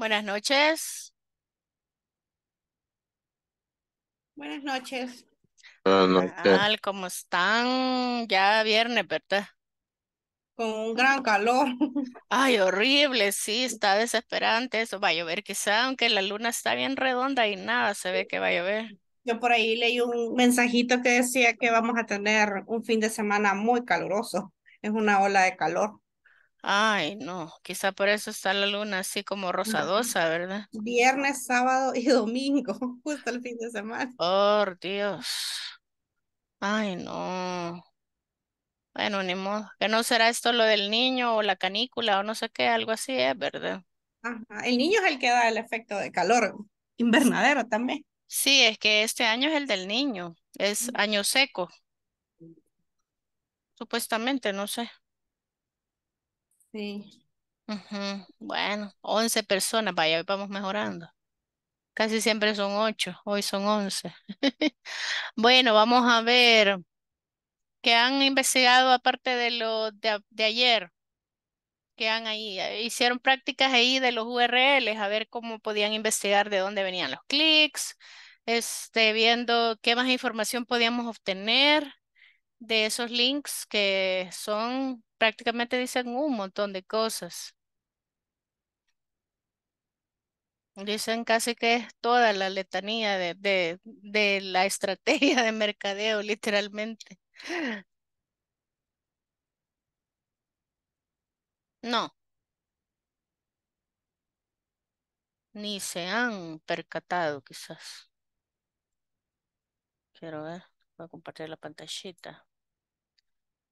Buenas noches. Buenas noches. ¿Cómo están? Ya viernes, ¿verdad? Con un gran calor. Ay, horrible, sí, está desesperante eso. Va a llover quizá, aunque la luna está bien redonda y nada, se ve que va a llover. Yo por ahí leí un mensajito que decía que vamos a tener un fin de semana muy caluroso. Es una ola de calor. Ay, no, quizá por eso está la luna así como rosadosa, ¿verdad? Viernes, sábado y domingo, justo el fin de semana. Por Dios. Ay, no. Bueno, ni modo. Que no será esto lo del niño o la canícula o no sé qué, algo así es, ¿eh? ¿verdad? El niño es el que da el efecto de calor invernadero también. Sí, es que este año es el del niño, es año seco. Supuestamente, no sé. Sí. Bueno, 11 personas, vaya, vamos mejorando. Casi siempre son 8, hoy son 11. Bueno, vamos a ver qué han investigado aparte de lo de, ayer, que han ahí, eh, hicieron prácticas ahí de los URLs, a ver cómo podían investigar de dónde venían los clics, este, viendo qué más información podíamos obtener de esos links que son prácticamente dicen un montón de cosas. Dicen casi que es toda la letanía de, de, de la estrategia de mercadeo, literalmente. No. Ni se han percatado, quizás. Quiero ver. Voy a compartir la pantallita.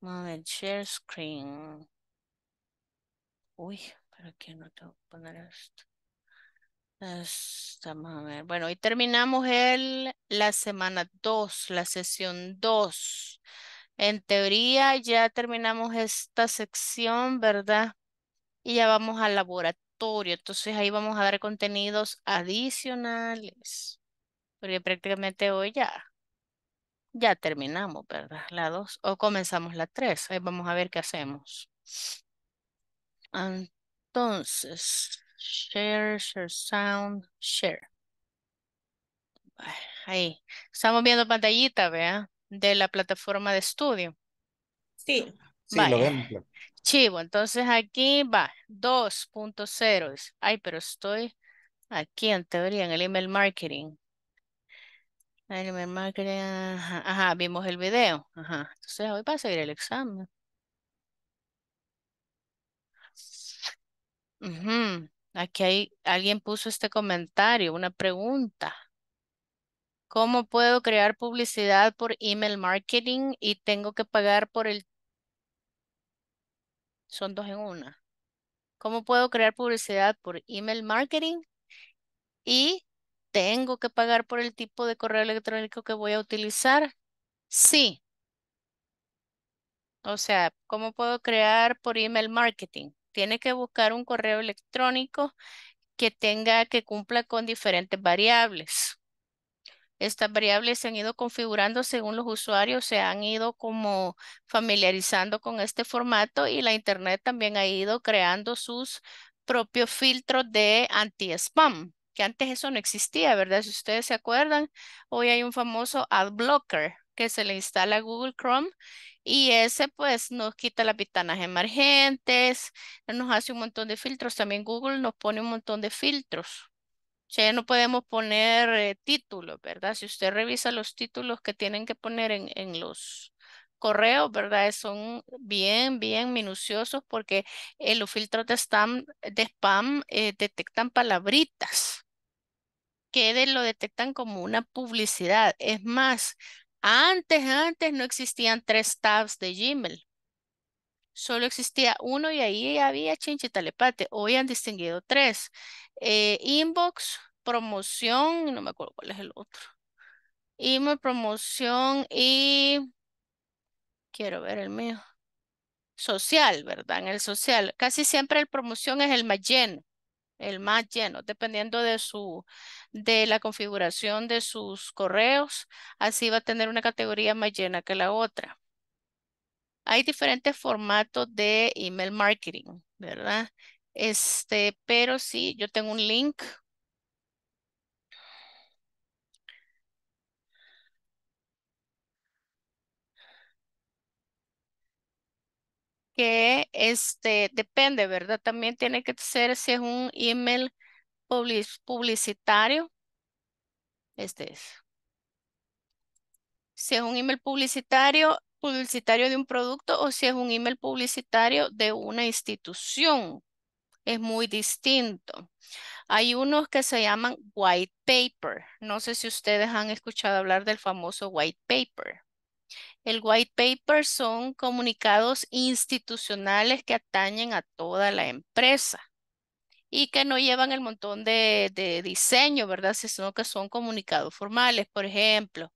A share screen. Uy, pero qué no tengo que poner esto. Estamos a ver. Bueno, y terminamos el, la semana 2, la sesión 2. En teoría ya terminamos esta sección, ¿verdad? Y ya vamos al laboratorio. Entonces ahí vamos a dar contenidos adicionales. Porque prácticamente hoy ya ya terminamos, ¿verdad? La dos, O comenzamos la tres. Ahí vamos a ver qué hacemos. Entonces, share, share sound, share. Ahí. Estamos viendo pantallita, vea, de la plataforma de estudio. Sí. Sí, vale. lo vemos. Chivo, entonces aquí va 2.0. Ay, pero estoy aquí en teoría en el email marketing marketing. Ajá, vimos el video. Ajá. Entonces hoy va a seguir el examen. Aquí hay, alguien puso este comentario, una pregunta. ¿Cómo puedo crear publicidad por email marketing y tengo que pagar por el... Son dos en una. ¿Cómo puedo crear publicidad por email marketing y ¿Tengo que pagar por el tipo de correo electrónico que voy a utilizar? Sí. O sea, ¿cómo puedo crear por email marketing? Tiene que buscar un correo electrónico que tenga, que cumpla con diferentes variables. Estas variables se han ido configurando según los usuarios, se han ido como familiarizando con este formato y la internet también ha ido creando sus propios filtros de anti-spam antes eso no existía, ¿verdad? Si ustedes se acuerdan, hoy hay un famoso ad blocker que se le instala a Google Chrome y ese pues nos quita las pitanas emergentes, nos hace un montón de filtros, también Google nos pone un montón de filtros. O sea, ya no podemos poner eh, títulos, ¿verdad? Si usted revisa los títulos que tienen que poner en, los correos, ¿verdad? Son bien, bien minuciosos porque eh, los filtros de spam, eh, detectan palabritas que lo detectan como una publicidad. Es más, antes, antes no existían tres tabs de Gmail. Solo existía uno y ahí había chinche talepate. Hoy han distinguido tres. Eh, inbox, promoción, no me acuerdo cuál es el otro. Inbox, promoción y... Quiero ver el mío. Social, ¿verdad? En el social. Casi siempre el promoción es el más lleno el más lleno, dependiendo de su de la configuración de sus correos, así va a tener una categoría más llena que la otra. Hay diferentes formatos de email marketing, ¿verdad? Este, pero sí, yo tengo un link que este, depende, ¿verdad? También tiene que ser si es un email publicitario. Este es. Si es un email publicitario, publicitario de un producto o si es un email publicitario de una institución. Es muy distinto. Hay unos que se llaman white paper. No sé si ustedes han escuchado hablar del famoso white paper. El white paper son comunicados institucionales que atañen a toda la empresa y que no llevan el montón de, diseño, ¿verdad? Sino que son comunicados formales. Por ejemplo,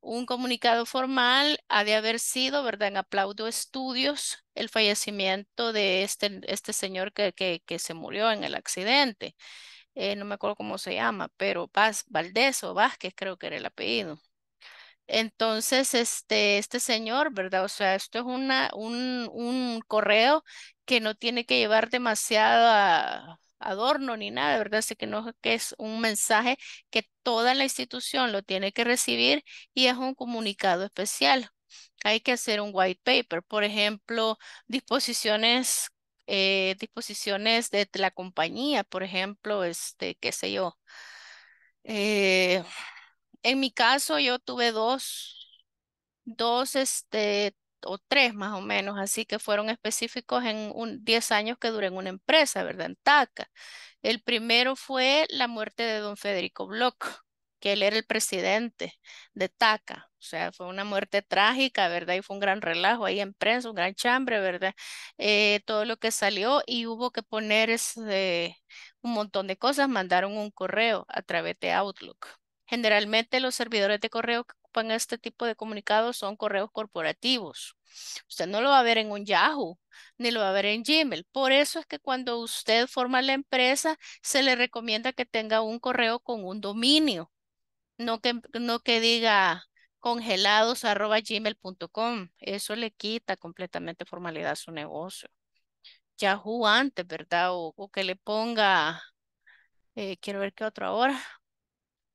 un comunicado formal ha de haber sido, ¿verdad? En aplaudo estudios, el fallecimiento de este, este señor que, que, se murió en el accidente. Eh, no me acuerdo cómo se llama, pero Paz Valdés o Vázquez creo que era el apellido. Entonces, este, este señor, ¿verdad? O sea, esto es una, un, correo que no tiene que llevar demasiado adorno ni nada, ¿verdad? Así que no que es un mensaje que toda la institución lo tiene que recibir y es un comunicado especial. Hay que hacer un white paper, por ejemplo, disposiciones, eh, disposiciones de la compañía, por ejemplo, este, qué sé yo, eh, en mi caso, yo tuve dos, dos, este, o tres más o menos, así que fueron específicos en un 10 años que duré en una empresa, ¿verdad? En TACA. El primero fue la muerte de don Federico Bloch, que él era el presidente de TACA. O sea, fue una muerte trágica, ¿verdad? Y fue un gran relajo ahí en prensa, un gran chambre, ¿verdad? Eh, todo lo que salió y hubo que poner ese, un montón de cosas. Mandaron un correo a través de Outlook Generalmente los servidores de correo que ocupan este tipo de comunicados son correos corporativos. Usted no lo va a ver en un Yahoo, ni lo va a ver en Gmail. Por eso es que cuando usted forma la empresa, se le recomienda que tenga un correo con un dominio, no que, no que diga congelados@gmail.com. Eso le quita completamente formalidad a su negocio. Yahoo antes, ¿verdad? O, que le ponga, eh, quiero ver qué otro ahora,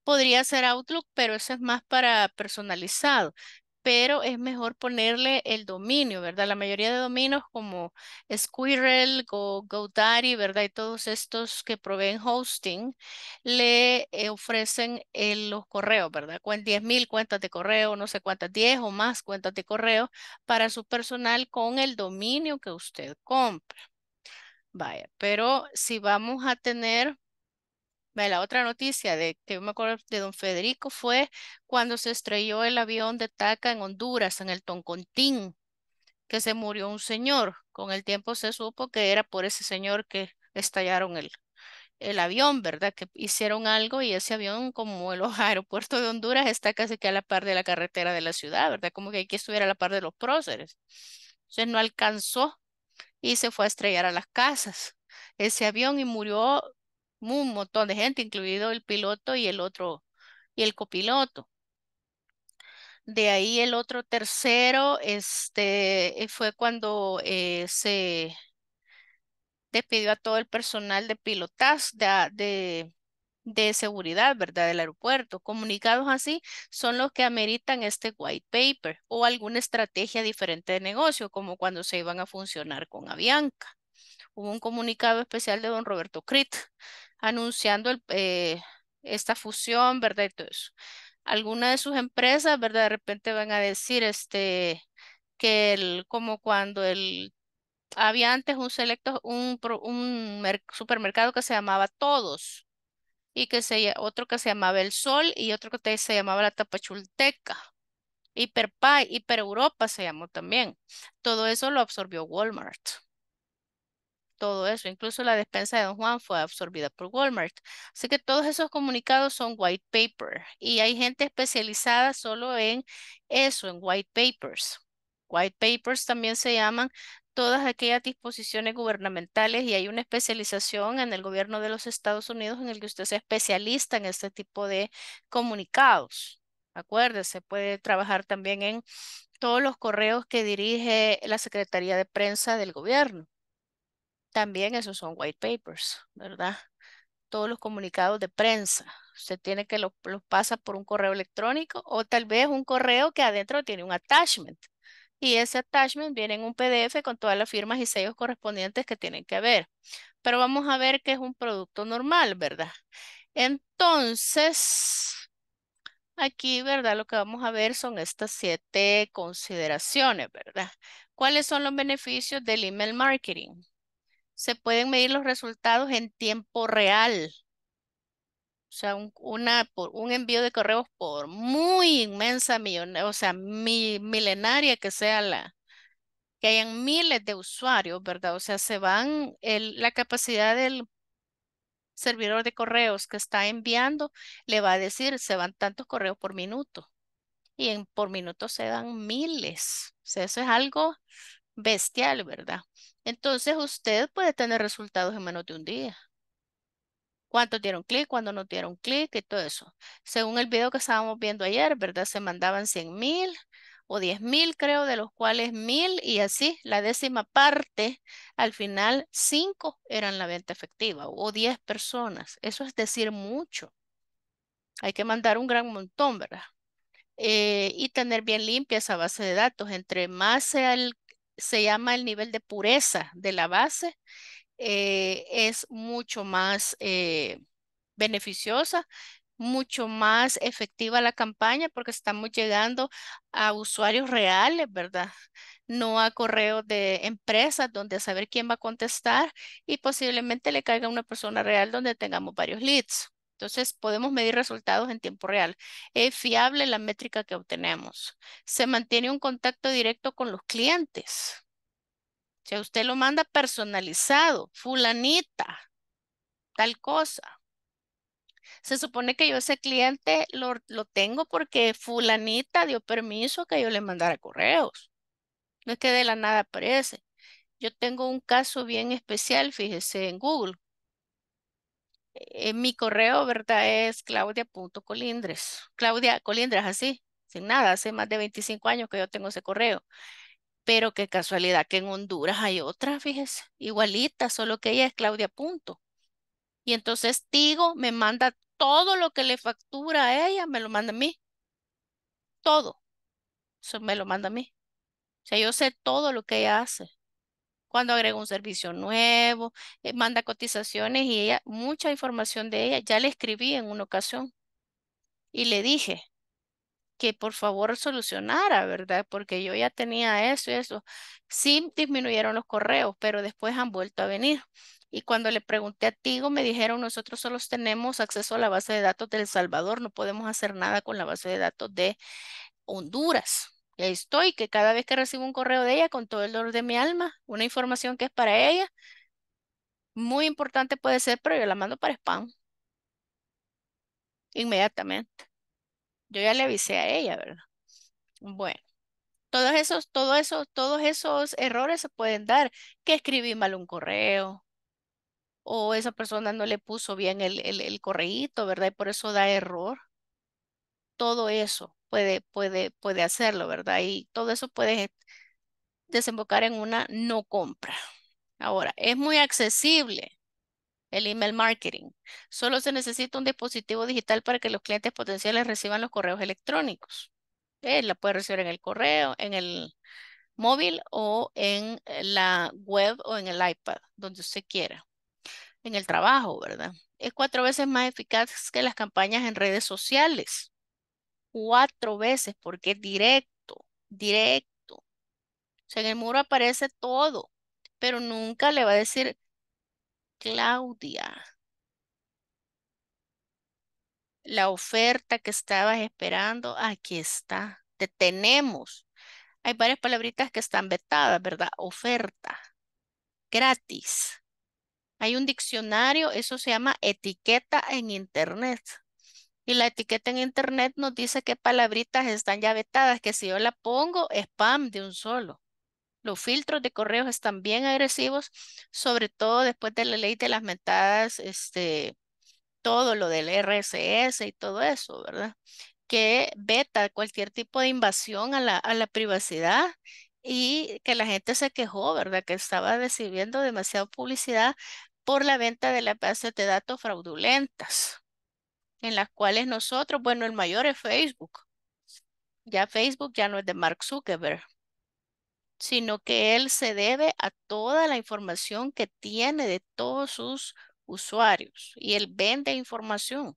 Podría ser Outlook, pero eso es más para personalizado. Pero es mejor ponerle el dominio, ¿verdad? La mayoría de dominios como Squirrel, GoDaddy, ¿verdad? Y todos estos que proveen hosting le eh, ofrecen los correos, ¿verdad? Con 10.000 cuentas de correo, no sé cuántas, 10 o más cuentas de correo para su personal con el dominio que usted compra. Vaya, pero si vamos a tener la otra noticia de que yo me acuerdo de don Federico fue cuando se estrelló el avión de Taca en Honduras, en el Toncontín, que se murió un señor. Con el tiempo se supo que era por ese señor que estallaron el, el avión, ¿verdad? Que hicieron algo y ese avión, como el aeropuerto de Honduras, está casi que a la par de la carretera de la ciudad, ¿verdad? Como que aquí estuviera a la par de los próceres. Entonces no alcanzó y se fue a estrellar a las casas ese avión y murió un montón de gente, incluido el piloto y el otro, y el copiloto. De ahí el otro tercero, este, eh, fue cuando eh, se despidió a todo el personal de pilotas de, seguridad, ¿verdad? Del aeropuerto. Comunicados así son los que ameritan este white paper o alguna estrategia diferente de negocio, como cuando se iban a funcionar con Avianca. Hubo un comunicado especial de don Roberto Crit anunciando eh, esta fusión, ¿verdad? Y todo eso. Algunas de sus empresas, ¿verdad? De repente van a decir, este, que el, como cuando el, había antes un selecto, un, supermercado que se llamaba Todos y que se, otro que se llamaba El Sol y otro que se llamaba La Tapachulteca. Hiperpay, Hiper Europa se llamó también. Todo eso lo absorbió Walmart todo eso. Incluso la despensa de Don Juan fue absorbida por Walmart. Así que todos esos comunicados son white paper y hay gente especializada solo en eso, en white papers. White papers también se llaman todas aquellas disposiciones gubernamentales y hay una especialización en el gobierno de los Estados Unidos en el que usted se especialista en este tipo de comunicados. Acuérdese, puede trabajar también en todos los correos que dirige la Secretaría de Prensa del gobierno. También esos son white papers, ¿verdad? Todos los comunicados de prensa. Usted tiene que los pasa por un correo electrónico o tal vez un correo que adentro tiene un attachment. Y ese attachment viene en un PDF con todas las firmas y sellos correspondientes que tienen que haber. Pero vamos a ver que es un producto normal, ¿verdad? Entonces, aquí, ¿verdad? Lo que vamos a ver son estas siete consideraciones, ¿verdad? ¿Cuáles son los beneficios del email marketing? se pueden medir los resultados en tiempo real. O sea, un, una, un envío de correos por muy inmensa, millonaria, o sea, milenaria que sea la, que hayan miles de usuarios, ¿verdad? O sea, se van, el, la capacidad del servidor de correos que está enviando le va a decir, se van tantos correos por minuto. Y en, por minuto se dan miles. O sea, eso es algo bestial, ¿verdad? Entonces usted puede tener resultados en menos de un día. cuánto dieron clic? ¿Cuándo no dieron clic? Y todo eso. Según el video que estábamos viendo ayer, ¿verdad? Se mandaban 100,000 mil o 10 mil, creo, de los cuales mil y así, la décima parte, al final cinco eran la venta efectiva o 10 personas. Eso es decir mucho. Hay que mandar un gran montón, ¿verdad? Eh, y tener bien limpia esa base de datos. Entre más sea el se llama el nivel de pureza de la base, eh, es mucho más eh, beneficiosa, mucho más efectiva la campaña porque estamos llegando a usuarios reales, ¿verdad? No a correos de empresas donde saber quién va a contestar y posiblemente le caiga una persona real donde tengamos varios leads. Entonces, podemos medir resultados en tiempo real. Es fiable la métrica que obtenemos. Se mantiene un contacto directo con los clientes. O sea, usted lo manda personalizado, fulanita, tal cosa. Se supone que yo ese cliente lo, lo tengo porque fulanita dio permiso que yo le mandara correos. No es que de la nada aparece. Yo tengo un caso bien especial, fíjese, en Google eh, mi correo, ¿verdad? Es claudia.colindres. Claudia Colindres, así, sin nada. Hace más de 25 años que yo tengo ese correo. Pero qué casualidad que en Honduras hay otra, fíjese, igualita, solo que ella es Claudia. Punto. Y entonces Tigo me manda todo lo que le factura a ella, me lo manda a mí. Todo. Eso me lo manda a mí. O sea, yo sé todo lo que ella hace cuando agrega un servicio nuevo, eh, manda cotizaciones y ella, mucha información de ella, ya le escribí en una ocasión y le dije que por favor solucionara, ¿verdad? Porque yo ya tenía eso y eso. Sí disminuyeron los correos, pero después han vuelto a venir. Y cuando le pregunté a Tigo, me dijeron, nosotros solo tenemos acceso a la base de datos de El Salvador, no podemos hacer nada con la base de datos de Honduras estoy, que cada vez que recibo un correo de ella, con todo el dolor de mi alma, una información que es para ella, muy importante puede ser, pero yo la mando para spam. Inmediatamente. Yo ya le avisé a ella, ¿verdad? Bueno, todos esos, todos esos, todos esos errores se pueden dar, que escribí mal un correo, o esa persona no le puso bien el, el, el correíto, ¿verdad? Y por eso da error. Todo eso puede, puede, puede hacerlo, ¿verdad? Y todo eso puede e, desembocar en una no compra. Ahora, es muy accesible el email marketing. Solo se necesita un dispositivo digital para que los clientes potenciales reciban los correos electrónicos. Eh, la puede recibir en el correo, en el móvil o en eh, la web o en el iPad, donde usted quiera. En el trabajo, ¿verdad? Es cuatro veces más eficaz que las campañas en redes sociales cuatro veces porque es directo, directo. O sea, en el muro aparece todo, pero nunca le va a decir Claudia. La oferta que estabas esperando, aquí está. Te tenemos. Hay varias palabritas que están vetadas, ¿verdad? Oferta. Gratis. Hay un diccionario, eso se llama etiqueta en internet y la etiqueta en internet nos dice qué palabritas están ya vetadas, que si yo la pongo, spam de un solo. Los filtros de correos están bien agresivos, sobre todo después de la ley de las metadas, este, todo lo del RSS y todo eso, ¿verdad? Que veta cualquier tipo de invasión a la, a la privacidad y que la gente se quejó, ¿verdad? Que estaba recibiendo demasiada publicidad por la venta de las bases de datos fraudulentas en las cuales nosotros, bueno, el mayor es Facebook. Ya Facebook ya no es de Mark Zuckerberg, sino que él se debe a toda la información que tiene de todos sus usuarios y él vende información.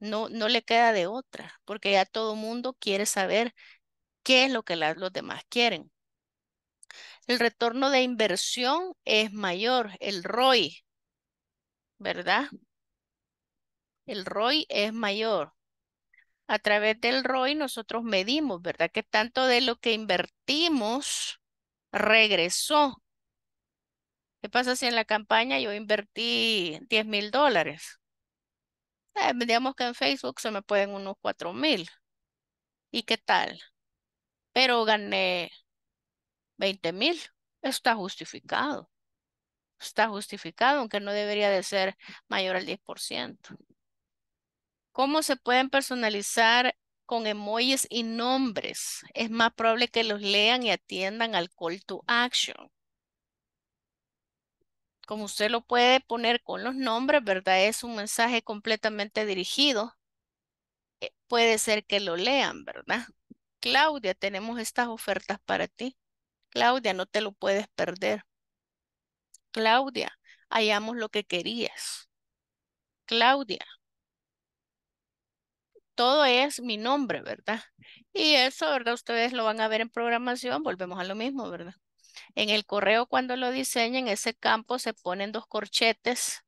No, no le queda de otra, porque ya todo mundo quiere saber qué es lo que los demás quieren. El retorno de inversión es mayor, el ROI, ¿verdad? el ROI es mayor. A través del ROI nosotros medimos, ¿verdad? Que tanto de lo que invertimos regresó. ¿Qué pasa si en la campaña yo invertí 10 mil dólares? Ah, digamos que en Facebook se me pueden unos 4 mil. ¿Y qué tal? Pero gané 20 mil. Está justificado. Está justificado, aunque no debería de ser mayor al 10% cómo se pueden personalizar con emojis y nombres. Es más probable que los lean y atiendan al call to action. Como usted lo puede poner con los nombres, ¿verdad? Es un mensaje completamente dirigido. Eh, puede ser que lo lean, ¿verdad? Claudia, tenemos estas ofertas para ti. Claudia, no te lo puedes perder. Claudia, hallamos lo que querías. Claudia, todo es mi nombre, ¿verdad? Y eso, ¿verdad? Ustedes lo van a ver en programación, volvemos a lo mismo, ¿verdad? En el correo cuando lo diseñen, ese campo se ponen dos corchetes,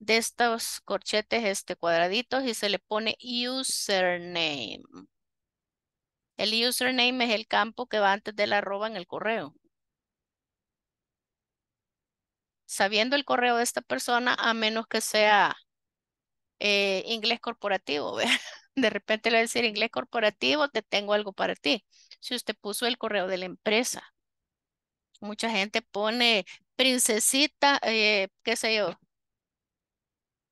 de estos corchetes este, cuadraditos y se le pone username. El username es el campo que va antes del arroba en el correo. Sabiendo el correo de esta persona, a menos que sea eh, inglés corporativo, ¿verdad? De repente le decir inglés corporativo, te tengo algo para ti. Si usted puso el correo de la empresa, mucha gente pone princesita, eh, qué sé yo,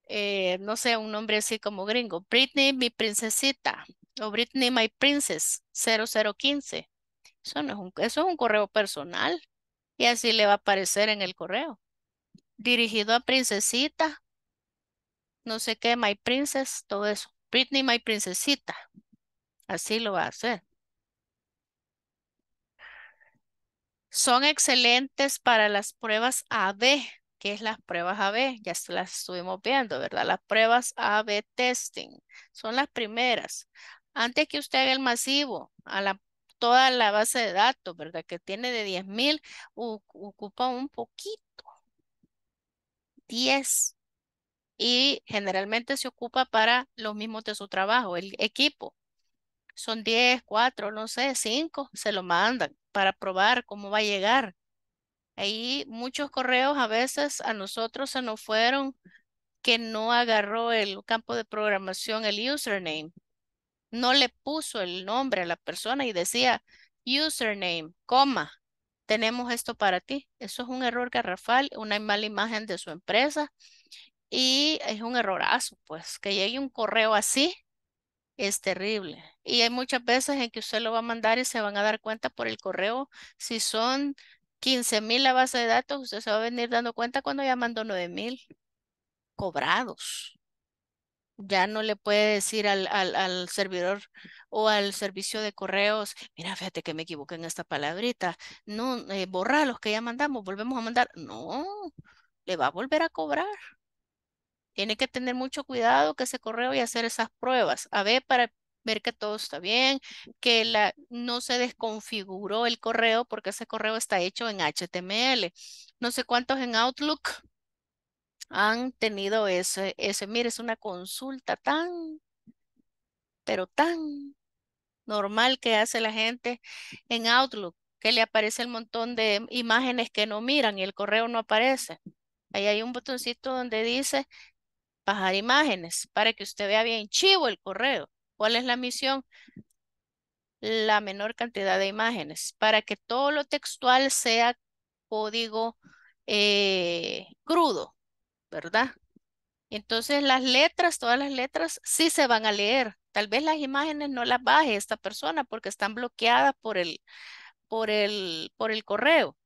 eh, no sé, un nombre así como gringo, Britney, mi princesita, o Britney, my princess, 0015. Eso, no es un, eso es un correo personal y así le va a aparecer en el correo. Dirigido a princesita, no sé qué, my princess, todo eso. Britney, my princesita. Así lo va a hacer. Son excelentes para las pruebas AB. ¿Qué es las pruebas AB? Ya las estuvimos viendo, ¿verdad? Las pruebas AB testing. Son las primeras. Antes que usted haga el masivo a toda la base de datos, ¿verdad? Que tiene de 10.000, ocupa un poquito. 10 y generalmente se ocupa para los mismos de su trabajo, el equipo. Son 10, 4, no sé, 5, se lo mandan para probar cómo va a llegar. Ahí muchos correos a veces a nosotros se nos fueron que no agarró el campo de programación, el username. No le puso el nombre a la persona y decía username, coma, tenemos esto para ti. Eso es un error garrafal, una mala imagen de su empresa y es un errorazo, pues, que llegue un correo así es terrible. Y hay muchas veces en que usted lo va a mandar y se van a dar cuenta por el correo. Si son 15 mil la base de datos, usted se va a venir dando cuenta cuando ya mandó 9 mil cobrados. Ya no le puede decir al, servidor o al servicio de correos, mira, fíjate que me equivoqué en esta palabrita. No, eh, borra los que ya mandamos, volvemos a mandar. No, le va a volver a cobrar. Tiene que tener mucho cuidado que ese correo y hacer esas pruebas. A ver, para ver que todo está bien, que la, no se desconfiguró el correo porque ese correo está hecho en HTML. No sé cuántos en Outlook han tenido ese, ese, mire, es una consulta tan, pero tan normal que hace la gente en Outlook, que le aparece el montón de imágenes que no miran y el correo no aparece. Ahí hay un botoncito donde dice bajar imágenes para que usted vea bien chivo el correo. ¿Cuál es la misión? La menor cantidad de imágenes para que todo lo textual sea código eh, crudo, ¿verdad? Entonces las letras, todas las letras sí se van a leer. Tal vez las imágenes no las baje esta persona porque están bloqueadas por el, por el, por el correo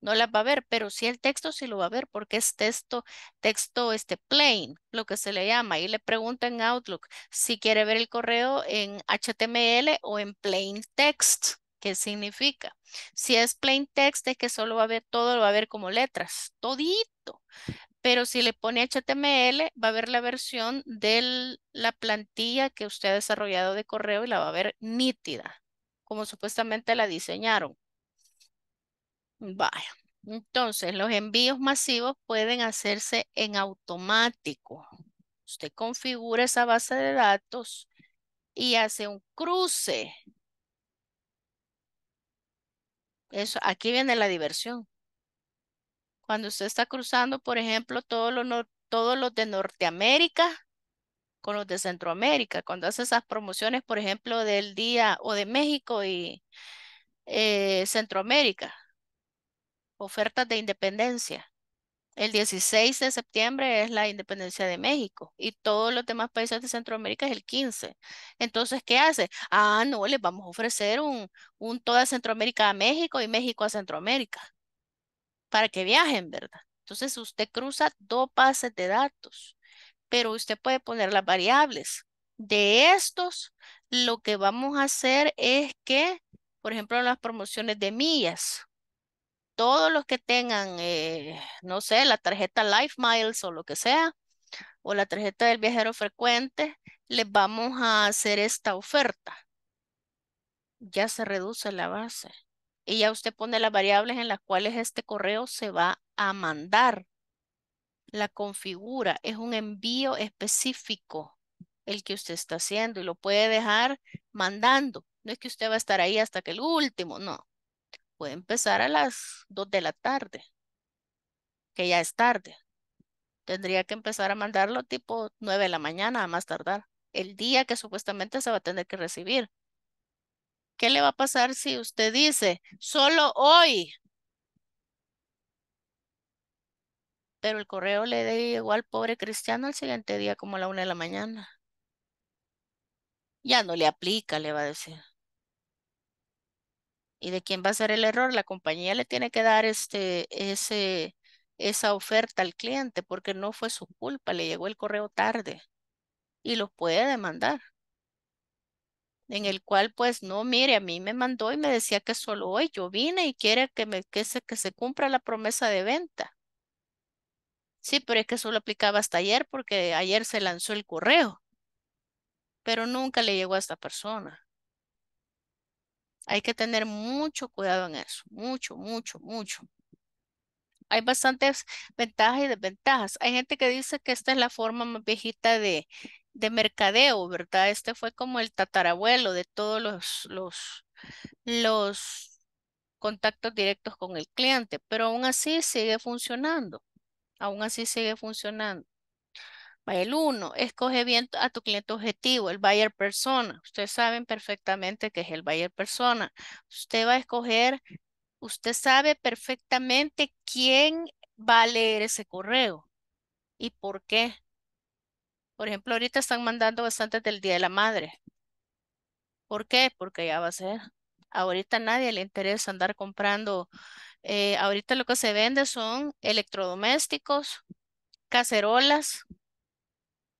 no las va a ver, pero sí el texto sí lo va a ver porque es texto, texto este plain, lo que se le llama. Y le pregunta en Outlook si quiere ver el correo en HTML o en plain text. ¿Qué significa? Si es plain text es que solo va a ver todo, lo va a ver como letras, todito. Pero si le pone HTML, va a ver la versión de la plantilla que usted ha desarrollado de correo y la va a ver nítida, como supuestamente la diseñaron. Vaya. Entonces, los envíos masivos pueden hacerse en automático. Usted configura esa base de datos y hace un cruce. Eso, aquí viene la diversión. Cuando usted está cruzando, por ejemplo, todos los, todos de Norteamérica con los de Centroamérica, cuando hace esas promociones, por ejemplo, del día o de México y eh, Centroamérica, ofertas de independencia. El 16 de septiembre es la independencia de México y todos los demás países de Centroamérica es el 15. Entonces, ¿qué hace? Ah, no, les vamos a ofrecer un, un toda Centroamérica a México y México a Centroamérica para que viajen, ¿verdad? Entonces, usted cruza dos bases de datos, pero usted puede poner las variables. De estos, lo que vamos a hacer es que, por ejemplo, las promociones de millas, todos los que tengan, eh, no sé, la tarjeta Life Miles o lo que sea, o la tarjeta del viajero frecuente, les vamos a hacer esta oferta. Ya se reduce la base. Y ya usted pone las variables en las cuales este correo se va a mandar. La configura. Es un envío específico el que usted está haciendo y lo puede dejar mandando. No es que usted va a estar ahí hasta que el último, no puede empezar a las 2 de la tarde, que ya es tarde. Tendría que empezar a mandarlo tipo 9 de la mañana a más tardar, el día que supuestamente se va a tener que recibir. ¿Qué le va a pasar si usted dice, solo hoy? Pero el correo le llegó al pobre cristiano al siguiente día como a la una de la mañana. Ya no le aplica, le va a decir. ¿Y de quién va a ser el error? La compañía le tiene que dar este, ese, esa oferta al cliente porque no fue su culpa, le llegó el correo tarde y lo puede demandar. En el cual, pues, no, mire, a mí me mandó y me decía que solo hoy yo vine y quiere que, me, se, que se cumpla la promesa de venta. Sí, pero es que solo aplicaba hasta ayer porque ayer se lanzó el correo, pero nunca le llegó a esta persona. Hay que tener mucho cuidado en eso, mucho, mucho, mucho. Hay bastantes ventajas y desventajas. Hay gente que dice que esta es la forma más viejita de, de mercadeo, ¿verdad? Este fue como el tatarabuelo de todos los, los, los contactos directos con el cliente, pero aún así sigue funcionando, aún así sigue funcionando. El uno, escoge bien a tu cliente objetivo, el buyer persona. Ustedes saben perfectamente que es el buyer persona. Usted va a escoger, usted sabe perfectamente quién va a leer ese correo y por qué. Por ejemplo, ahorita están mandando bastante del Día de la Madre. ¿Por qué? Porque ya va a ser. Ahorita nadie le interesa andar comprando. Eh, ahorita lo que se vende son electrodomésticos, cacerolas,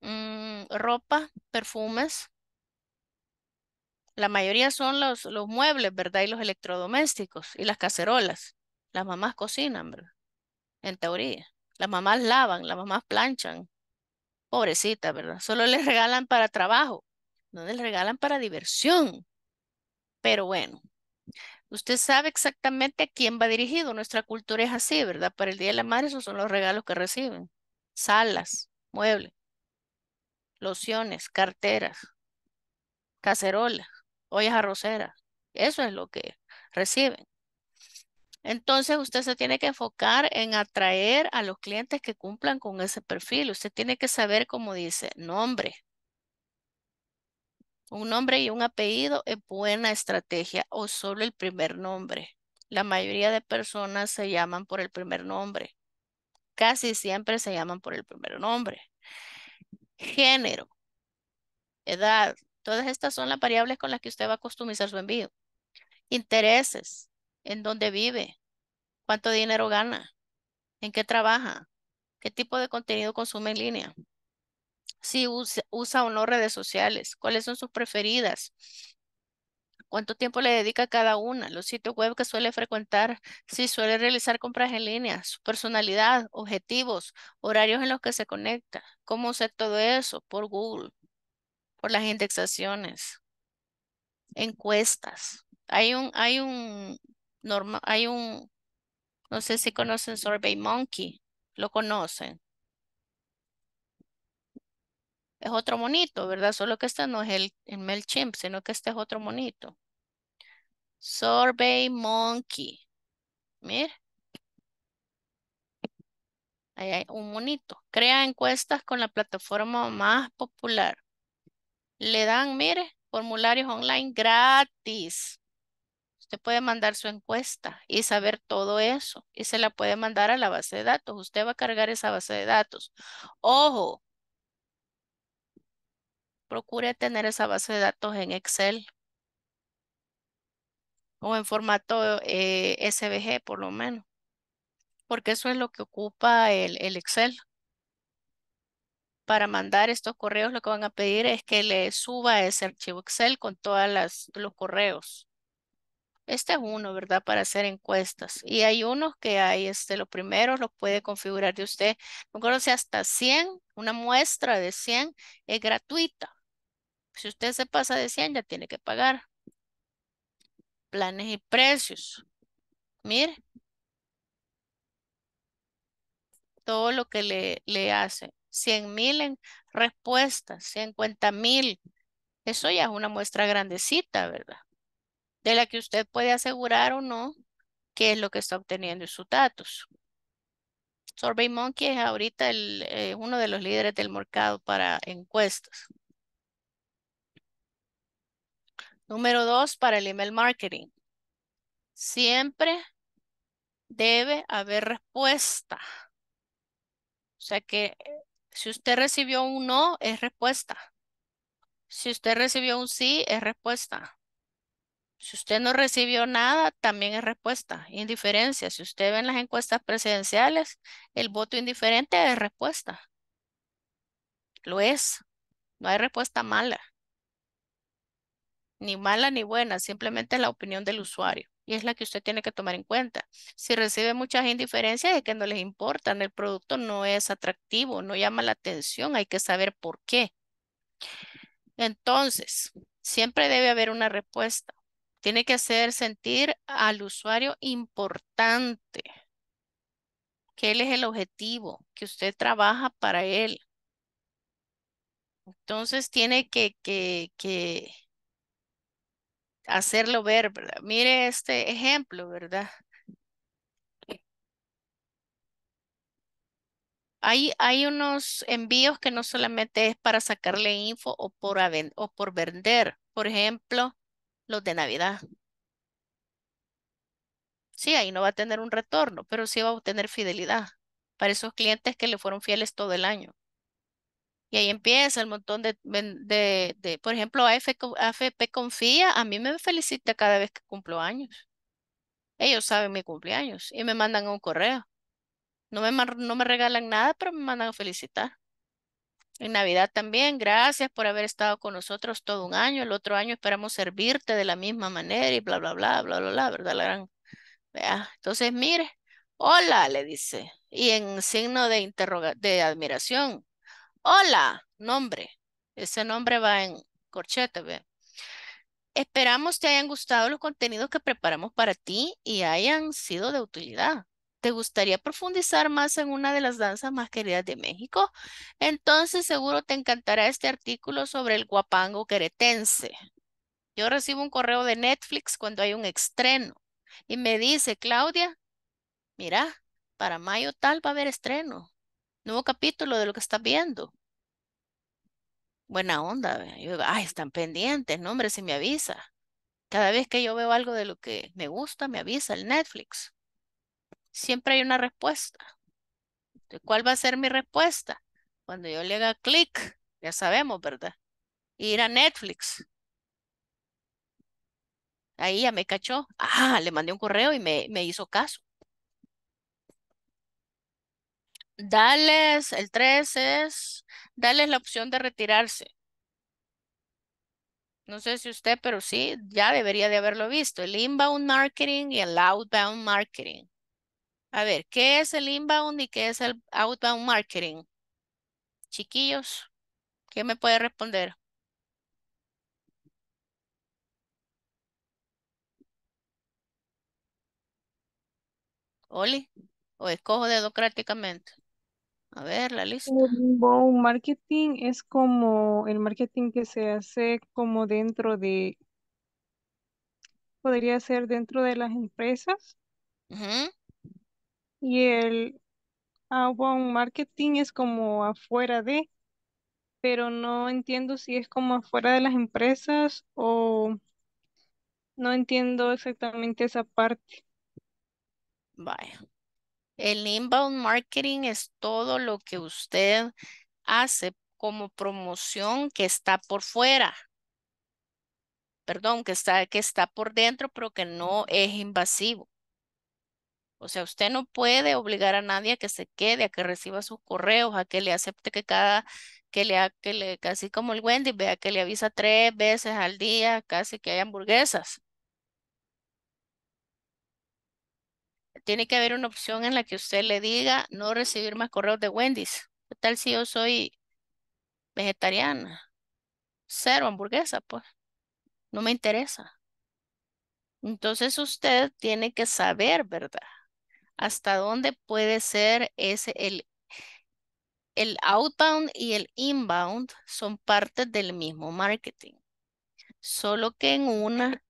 Mm, ropa, perfumes. La mayoría son los, los muebles, ¿verdad? Y los electrodomésticos y las cacerolas. Las mamás cocinan, ¿verdad? En teoría. Las mamás lavan, las mamás planchan. Pobrecita, ¿verdad? Solo les regalan para trabajo, no les regalan para diversión. Pero bueno, usted sabe exactamente a quién va dirigido. Nuestra cultura es así, ¿verdad? Para el Día de la Madre esos son los regalos que reciben. Salas, muebles lociones, carteras, cacerolas, ollas arroceras. Eso es lo que reciben. Entonces usted se tiene que enfocar en atraer a los clientes que cumplan con ese perfil. Usted tiene que saber, como dice, nombre. Un nombre y un apellido es buena estrategia o solo el primer nombre. La mayoría de personas se llaman por el primer nombre. Casi siempre se llaman por el primer nombre género, edad. Todas estas son las variables con las que usted va a customizar su envío. Intereses, en dónde vive, cuánto dinero gana, en qué trabaja, qué tipo de contenido consume en línea, si usa, usa o no redes sociales, cuáles son sus preferidas, cuánto tiempo le dedica cada una, los sitios web que suele frecuentar, si suele realizar compras en línea, su personalidad, objetivos, horarios en los que se conecta, cómo hacer todo eso por Google, por las indexaciones, encuestas. Hay un, hay un, normal, hay un, no sé si conocen Survey Monkey, lo conocen es otro monito, ¿verdad? Solo que este no es el, el MailChimp, sino que este es otro monito. Survey Monkey. mir. Ahí hay un monito. Crea encuestas con la plataforma más popular. Le dan, mire, formularios online gratis. Usted puede mandar su encuesta y saber todo eso. Y se la puede mandar a la base de datos. Usted va a cargar esa base de datos. Ojo, Procure tener esa base de datos en Excel o en formato eh, SVG por lo menos, porque eso es lo que ocupa el, Excel. Para mandar estos correos lo que van a pedir es que le suba ese archivo Excel con todos los correos. Este es uno, ¿verdad? Para hacer encuestas. Y hay unos que hay, este, los primeros los puede configurar de usted. No conoce hasta 100, una muestra de 100 es gratuita. Si usted se pasa de 100, ya tiene que pagar. Planes y precios. Mire. Todo lo que le, le hace. 100 mil en respuestas, 50 mil. Eso ya es una muestra grandecita, ¿verdad? De la que usted puede asegurar o no qué es lo que está obteniendo en sus datos. SurveyMonkey es ahorita el, eh, uno de los líderes del mercado para encuestas. Número dos, para el email marketing. Siempre debe haber respuesta. O sea que eh, si usted recibió un no, es respuesta. Si usted recibió un sí, es respuesta. Si usted no recibió nada, también es respuesta. Indiferencia. Si usted ve en las encuestas presidenciales, el voto indiferente es respuesta. Lo es. No hay respuesta mala ni mala ni buena, simplemente es la opinión del usuario y es la que usted tiene que tomar en cuenta. Si recibe muchas indiferencias es que no les importan, el producto no es atractivo, no llama la atención, hay que saber por qué. Entonces, siempre debe haber una respuesta. Tiene que hacer sentir al usuario importante, que él es el objetivo, que usted trabaja para él. Entonces tiene que, que, que hacerlo ver, ¿verdad? Mire este ejemplo, ¿verdad? Hay, hay unos envíos que no solamente es para sacarle info o por, o por vender. Por ejemplo, los de Navidad. Sí, ahí no va a tener un retorno, pero sí va a obtener fidelidad para esos clientes que le fueron fieles todo el año. Y ahí empieza el montón de, por ejemplo, AF, AFP Confía, a mí me felicita cada vez que cumplo años. Ellos saben mi cumpleaños y me mandan un correo. No me, no me regalan nada, pero me mandan a felicitar. En Navidad también, gracias por haber estado con nosotros todo un año. El otro año esperamos servirte de la misma manera y bla, bla, bla, bla, bla, bla, ¿verdad? ¿Vea? Entonces, mire, hola, le dice. Y en signo de, de admiración, Hola, nombre. Ese nombre va en corchete, ¿ve? Esperamos te hayan gustado los contenidos que preparamos para ti y hayan sido de utilidad. ¿Te gustaría profundizar más en una de las danzas más queridas de México? Entonces seguro te encantará este artículo sobre el guapango queretense. Yo recibo un correo de Netflix cuando hay un estreno y me dice, Claudia, mira, para mayo tal va a haber estreno nuevo capítulo de lo que estás viendo. Buena onda. ay, están pendientes, no, hombre, si me avisa. Cada vez que yo veo algo de lo que me gusta, me avisa el Netflix. Siempre hay una respuesta. ¿Cuál va a ser mi respuesta? Cuando yo le haga clic, ya sabemos, ¿verdad? Ir a Netflix. Ahí ya me cachó. Ah, le mandé un correo y me, me hizo caso. Dales, el 3 es, dales la opción de retirarse. No sé si usted, pero sí, ya debería de haberlo visto. El inbound marketing y el outbound marketing. A ver, ¿qué es el inbound y qué es el outbound marketing? Chiquillos, ¿qué me puede responder? Oli, o escojo dedocráticamente. A ver, la lista. El inbound marketing es como el marketing que se hace como dentro de, podría ser dentro de las empresas. Y el outbound marketing es como afuera de, pero no entiendo si es como afuera de las empresas o no entiendo exactamente esa parte. Vaya. El inbound marketing es todo lo que usted hace como promoción que está por fuera. Perdón, que está, que está por dentro, pero que no es invasivo. O sea, usted no puede obligar a nadie a que se quede, a que reciba sus correos, a que le acepte que cada, que le, que le, casi como el Wendy, vea que le avisa tres veces al día, casi que hay hamburguesas. tiene que haber una opción en la que usted le diga no recibir más correos de Wendy's. ¿Qué tal si yo soy vegetariana? Cero hamburguesa, pues. No me interesa. Entonces usted tiene que saber, ¿verdad? Hasta dónde puede ser ese, el, el outbound y el inbound son parte del mismo marketing. Solo que en una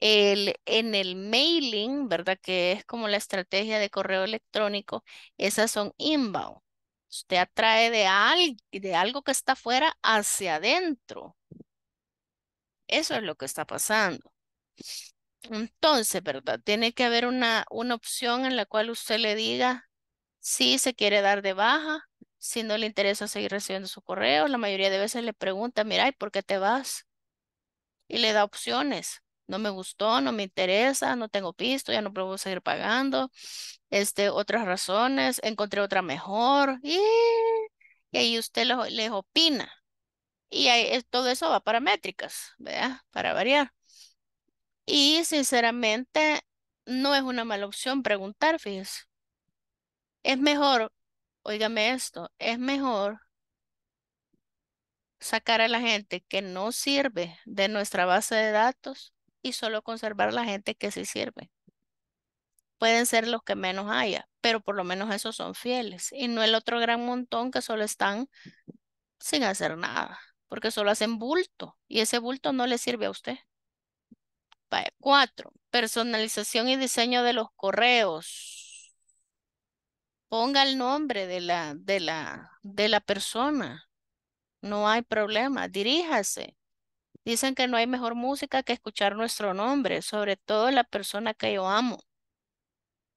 el, en el mailing, ¿verdad? Que es como la estrategia de correo electrónico, esas son inbound. Usted atrae de, algo que está fuera hacia adentro. Eso es lo que está pasando. Entonces, ¿verdad? Tiene que haber una, una opción en la cual usted le diga si se quiere dar de baja, si no le interesa seguir recibiendo su correo. La mayoría de veces le pregunta, mira, ¿y por qué te vas? Y le da opciones no me gustó, no me interesa, no tengo pisto, ya no puedo seguir pagando, este, otras razones, encontré otra mejor, y, ahí usted les, opina. Y ahí, eh, todo eso va para métricas, ¿verdad? Para variar. Y sinceramente, no es una mala opción preguntar, fíjese. Es mejor, oígame esto, es mejor sacar a la gente que no sirve de nuestra base de datos y solo conservar la gente que sí sirve. Pueden ser los que menos haya, pero por lo menos esos son fieles y no el otro gran montón que solo están sin hacer nada, porque solo hacen bulto y ese bulto no le sirve a usted. Cuatro, personalización y diseño de los correos. Ponga el nombre de la, de la, de la persona. No hay problema, diríjase. Dicen que no hay mejor música que escuchar nuestro nombre, sobre todo la persona que yo amo.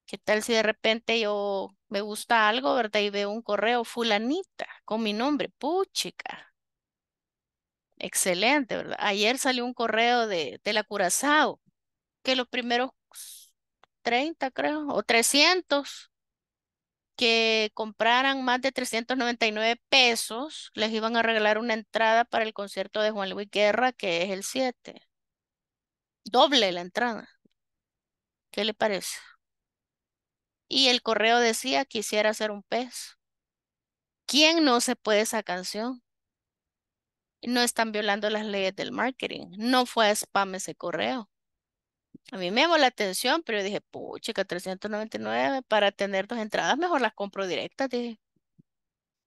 ¿Qué tal si de repente yo me gusta algo, verdad? Y veo un correo fulanita con mi nombre, puchica. Excelente, ¿verdad? Ayer salió un correo de, de la Curazao, que los primeros 30, creo, o 300 que compraran más de 399 pesos, les iban a regalar una entrada para el concierto de Juan Luis Guerra, que es el 7. Doble la entrada. ¿Qué le parece? Y el correo decía, quisiera hacer un pez. ¿Quién no se puede esa canción? No están violando las leyes del marketing. No fue spam ese correo. A mí me llamó la atención, pero yo dije, pucha, que 399 para tener dos entradas, mejor las compro directas. Dije.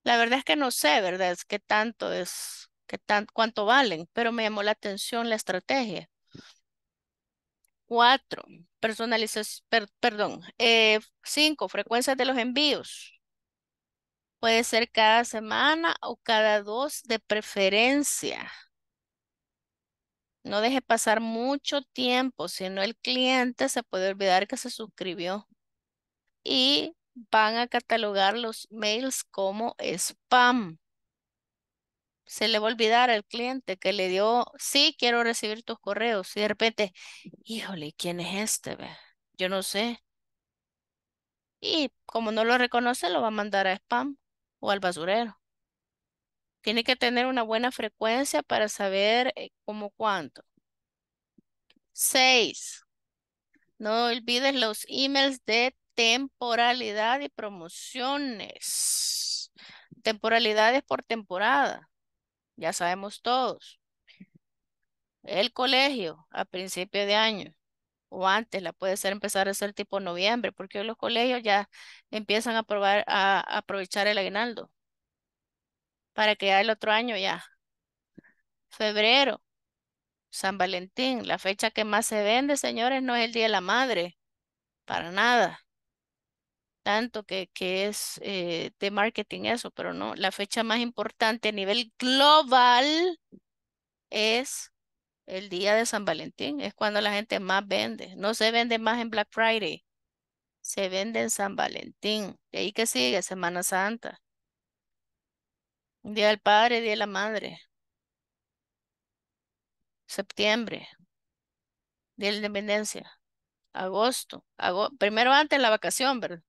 La verdad es que no sé, ¿verdad? Es que tanto es, que tan, cuánto valen, pero me llamó la atención la estrategia. Cuatro, personalización, perdón. Eh, cinco, frecuencias de los envíos. Puede ser cada semana o cada dos de preferencia. No deje pasar mucho tiempo, sino el cliente se puede olvidar que se suscribió. Y van a catalogar los mails como spam. Se le va a olvidar al cliente que le dio, sí, quiero recibir tus correos. Y de repente, híjole, ¿quién es este? Yo no sé. Y como no lo reconoce, lo va a mandar a spam o al basurero. Tiene que tener una buena frecuencia para saber eh, cómo cuánto. Seis. No olvides los emails de temporalidad y promociones. Temporalidades por temporada. Ya sabemos todos. El colegio a principio de año o antes, la puede ser empezar a ser tipo noviembre, porque los colegios ya empiezan a, probar, a aprovechar el aguinaldo para que ya el otro año ya. Febrero, San Valentín, la fecha que más se vende, señores, no es el Día de la Madre, para nada. Tanto que, que es eh, de marketing eso, pero no, la fecha más importante a nivel global es el día de San Valentín, es cuando la gente más vende. No se vende más en Black Friday, se vende en San Valentín. De ahí que sigue Semana Santa. Día del Padre, Día de la Madre. Septiembre. Día de la Independencia. Agosto. primero antes la vacación, ¿verdad?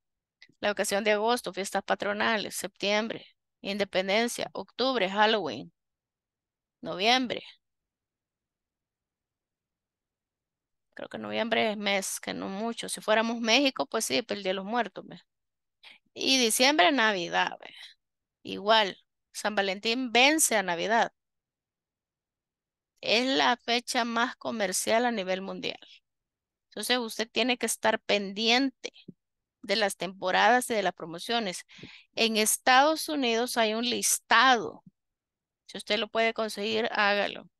La vacación de agosto, fiestas patronales. Septiembre. Independencia. Octubre, Halloween. Noviembre. Creo que noviembre es mes, que no mucho. Si fuéramos México, pues sí, pero el Día de los Muertos. Y diciembre, Navidad. Igual, San Valentín vence a Navidad. Es la fecha más comercial a nivel mundial. Entonces usted tiene que estar pendiente de las temporadas y de las promociones. En Estados Unidos hay un listado. Si usted lo puede conseguir, hágalo.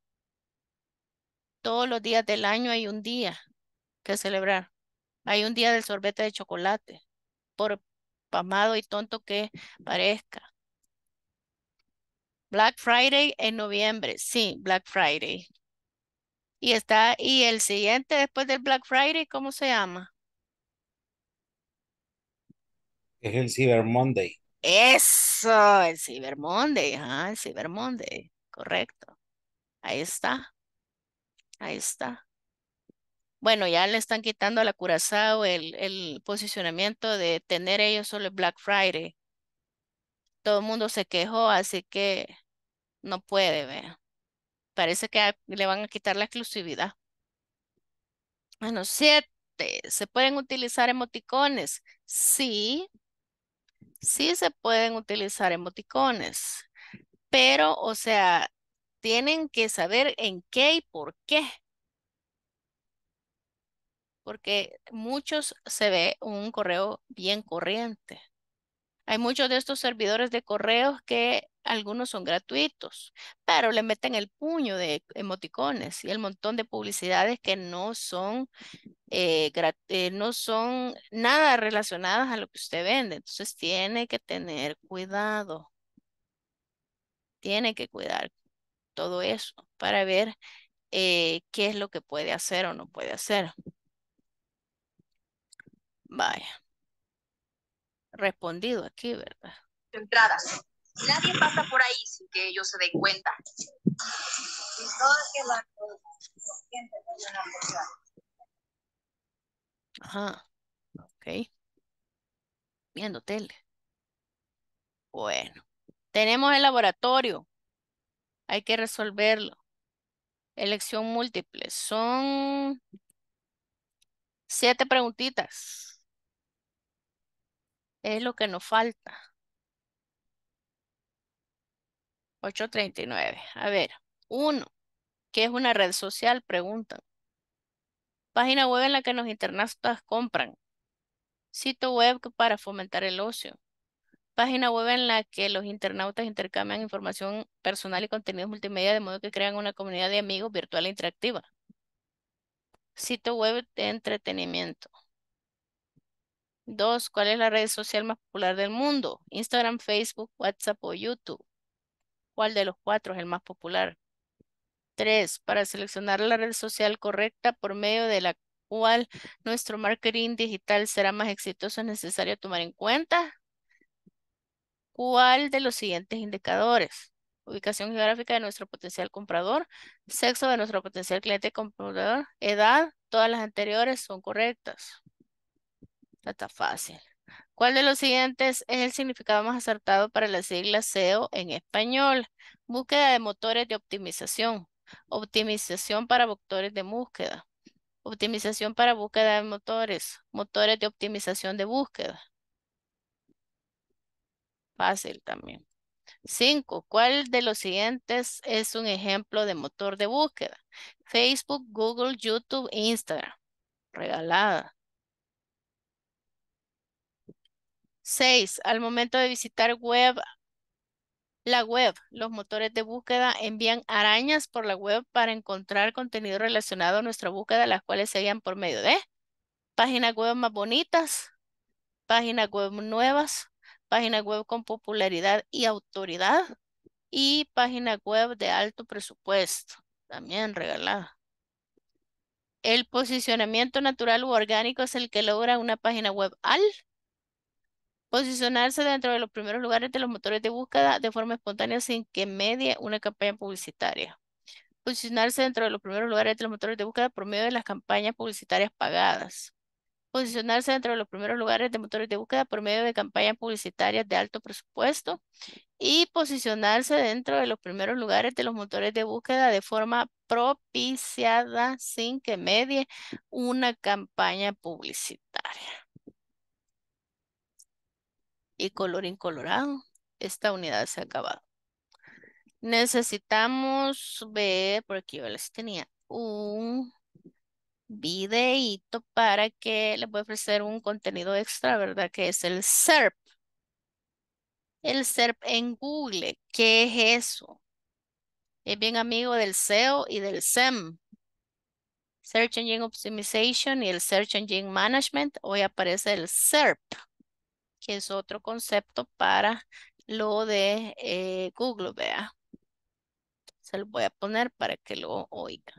Todos los días del año hay un día que celebrar. Hay un día del sorbete de chocolate, por pamado y tonto que parezca. Black Friday en noviembre, sí, Black Friday. Y está, y el siguiente después del Black Friday, ¿cómo se llama? Es el Cyber Monday. Eso, el Cyber Monday, el Cyber Monday, correcto. Ahí está. Ahí está. Bueno, ya le están quitando a la Curazao el, el posicionamiento de tener ellos solo el Black Friday todo el mundo se quejó, así que no puede, ver. Parece que le van a quitar la exclusividad. Bueno, siete. ¿Se pueden utilizar emoticones? Sí. Sí se pueden utilizar emoticones. Pero, o sea, tienen que saber en qué y por qué. Porque muchos se ve un correo bien corriente. Hay muchos de estos servidores de correos que algunos son gratuitos, pero le meten el puño de emoticones y el montón de publicidades que no son, eh, eh, son nada relacionadas a lo que usted vende. Entonces tiene que tener cuidado. Tiene que cuidar todo eso para ver eh, qué es lo que puede hacer o no puede hacer. Vaya respondido aquí, ¿verdad? Entradas. Nadie pasa por ahí sin que ellos se den cuenta. Ajá. Ok. Viendo tele. Bueno. Tenemos el laboratorio. Hay que resolverlo. Elección múltiple. Son siete preguntitas. Es lo que nos falta. 8.39. A ver, uno, ¿qué es una red social? Preguntan. Página web en la que los internautas compran. Sitio web para fomentar el ocio. Página web en la que los internautas intercambian información personal y contenidos multimedia de modo que crean una comunidad de amigos virtual e interactiva. Sitio web de entretenimiento. Dos, ¿cuál es la red social más popular del mundo? Instagram, Facebook, WhatsApp o YouTube. ¿Cuál de los cuatro es el más popular? Tres, para seleccionar la red social correcta por medio de la cual nuestro marketing digital será más exitoso es necesario tomar en cuenta. ¿Cuál de los siguientes indicadores? Ubicación geográfica de nuestro potencial comprador, sexo de nuestro potencial cliente comprador, edad, todas las anteriores son correctas está fácil. ¿Cuál de los siguientes es el significado más acertado para la sigla SEO en español? Búsqueda de motores de optimización. Optimización para motores de búsqueda. Optimización para búsqueda de motores. Motores de optimización de búsqueda. Fácil también. Cinco. ¿Cuál de los siguientes es un ejemplo de motor de búsqueda? Facebook, Google, YouTube, Instagram. Regalada. 6. Al momento de visitar web, la web, los motores de búsqueda envían arañas por la web para encontrar contenido relacionado a nuestra búsqueda, las cuales se por medio de páginas web más bonitas, páginas web nuevas, páginas web con popularidad y autoridad y páginas web de alto presupuesto, también regalada. El posicionamiento natural u orgánico es el que logra una página web al Posicionarse dentro de los primeros lugares de los motores de búsqueda de forma espontánea sin que medie una campaña publicitaria. Posicionarse dentro de los primeros lugares de los motores de búsqueda por medio de las campañas publicitarias pagadas. Posicionarse dentro de los primeros lugares de motores de búsqueda por medio de campañas publicitarias de alto presupuesto. Y posicionarse dentro de los primeros lugares de los motores de búsqueda de forma propiciada sin que medie una campaña publicitaria y color incolorado, esta unidad se ha acabado. Necesitamos ver, porque yo les tenía un videito para que les voy a ofrecer un contenido extra, ¿verdad? Que es el SERP. El SERP en Google, ¿qué es eso? Es bien amigo del SEO y del SEM. Search Engine Optimization y el Search Engine Management. Hoy aparece el SERP que es otro concepto para lo de eh, Google, vea. Se lo voy a poner para que lo oigan.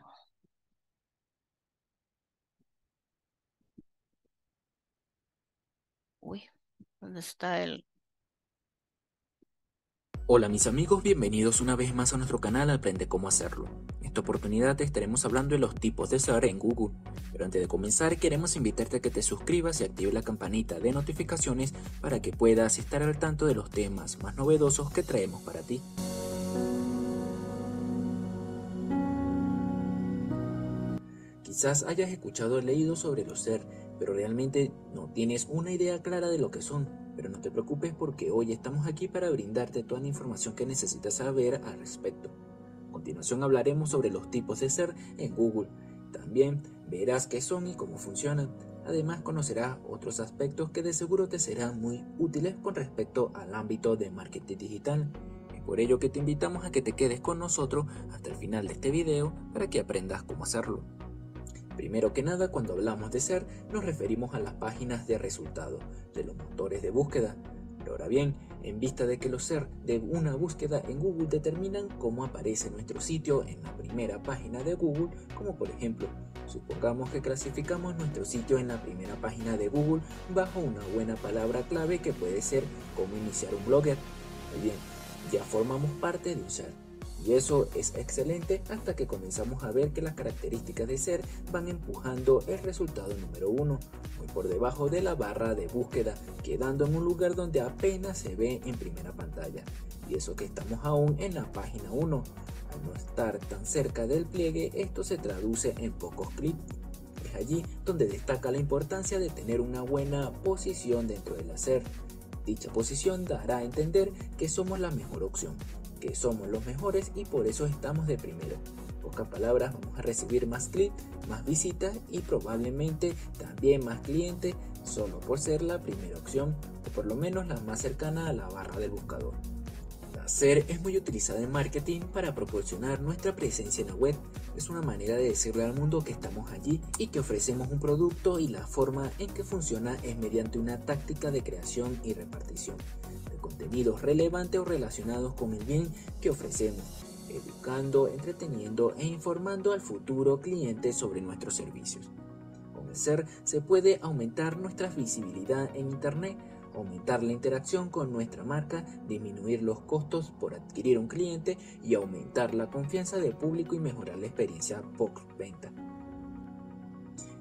Uy, ¿dónde está el Hola mis amigos, bienvenidos una vez más a nuestro canal Aprende Cómo Hacerlo. En esta oportunidad estaremos hablando de los tipos de ser en Google, pero antes de comenzar queremos invitarte a que te suscribas y active la campanita de notificaciones para que puedas estar al tanto de los temas más novedosos que traemos para ti. Quizás hayas escuchado o leído sobre los ser, pero realmente no tienes una idea clara de lo que son pero no te preocupes porque hoy estamos aquí para brindarte toda la información que necesitas saber al respecto. A continuación hablaremos sobre los tipos de ser en Google. También verás qué son y cómo funcionan. Además conocerás otros aspectos que de seguro te serán muy útiles con respecto al ámbito de marketing digital. Es por ello que te invitamos a que te quedes con nosotros hasta el final de este video para que aprendas cómo hacerlo. Primero que nada, cuando hablamos de SER, nos referimos a las páginas de resultados de los motores de búsqueda. Pero ahora bien, en vista de que los SER de una búsqueda en Google determinan cómo aparece nuestro sitio en la primera página de Google, como por ejemplo, supongamos que clasificamos nuestro sitio en la primera página de Google bajo una buena palabra clave que puede ser cómo iniciar un blogger. Muy bien, ya formamos parte de un SER. Y eso es excelente hasta que comenzamos a ver que las características de ser van empujando el resultado número 1, muy por debajo de la barra de búsqueda, quedando en un lugar donde apenas se ve en primera pantalla. Y eso que estamos aún en la página 1. Al no estar tan cerca del pliegue, esto se traduce en pocos clips. es allí donde destaca la importancia de tener una buena posición dentro del hacer. Dicha posición dará a entender que somos la mejor opción que somos los mejores y por eso estamos de primero. Pocas palabras, vamos a recibir más clics, más visitas y probablemente también más clientes solo por ser la primera opción o por lo menos la más cercana a la barra del buscador. La SER es muy utilizada en marketing para proporcionar nuestra presencia en la web. Es una manera de decirle al mundo que estamos allí y que ofrecemos un producto y la forma en que funciona es mediante una táctica de creación y repartición contenidos relevantes o relacionados con el bien que ofrecemos, educando, entreteniendo e informando al futuro cliente sobre nuestros servicios. Con el SER se puede aumentar nuestra visibilidad en Internet, aumentar la interacción con nuestra marca, disminuir los costos por adquirir un cliente y aumentar la confianza del público y mejorar la experiencia post-venta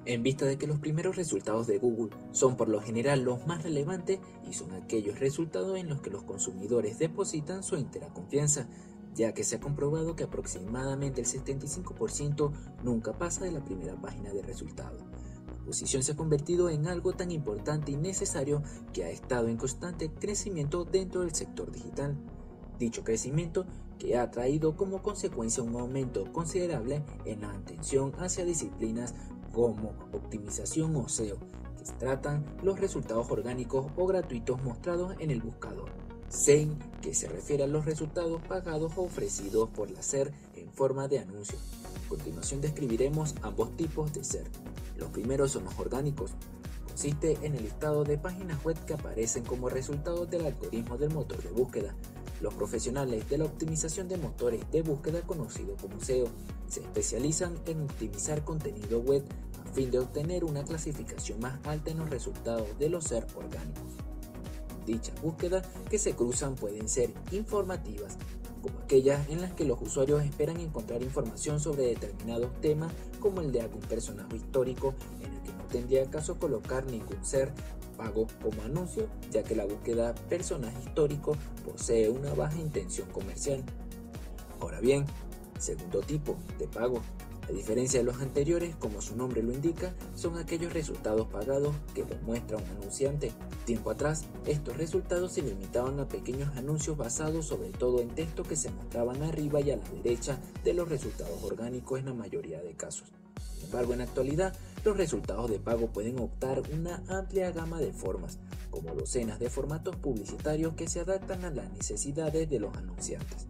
en vista de que los primeros resultados de Google son por lo general los más relevantes y son aquellos resultados en los que los consumidores depositan su entera confianza, ya que se ha comprobado que aproximadamente el 75% nunca pasa de la primera página de resultados. La posición se ha convertido en algo tan importante y necesario que ha estado en constante crecimiento dentro del sector digital. Dicho crecimiento que ha traído como consecuencia un aumento considerable en la atención hacia disciplinas como optimización o SEO, que tratan los resultados orgánicos o gratuitos mostrados en el buscador. SEM, que se refiere a los resultados pagados o ofrecidos por la SER en forma de anuncio. A continuación describiremos ambos tipos de SER. Los primeros son los orgánicos. Consiste en el listado de páginas web que aparecen como resultados del algoritmo del motor de búsqueda. Los profesionales de la optimización de motores de búsqueda conocido como SEO se especializan en optimizar contenido web fin de obtener una clasificación más alta en los resultados de los ser orgánicos. Dichas búsquedas que se cruzan pueden ser informativas, como aquellas en las que los usuarios esperan encontrar información sobre determinados temas, como el de algún personaje histórico en el que no tendría caso colocar ningún ser pago como anuncio, ya que la búsqueda personaje histórico posee una baja intención comercial. Ahora bien, segundo tipo de pago a diferencia de los anteriores, como su nombre lo indica, son aquellos resultados pagados que muestra un anunciante. Tiempo atrás, estos resultados se limitaban a pequeños anuncios basados sobre todo en texto que se mostraban arriba y a la derecha de los resultados orgánicos en la mayoría de casos. Sin embargo, en la actualidad, los resultados de pago pueden optar una amplia gama de formas, como docenas de formatos publicitarios que se adaptan a las necesidades de los anunciantes.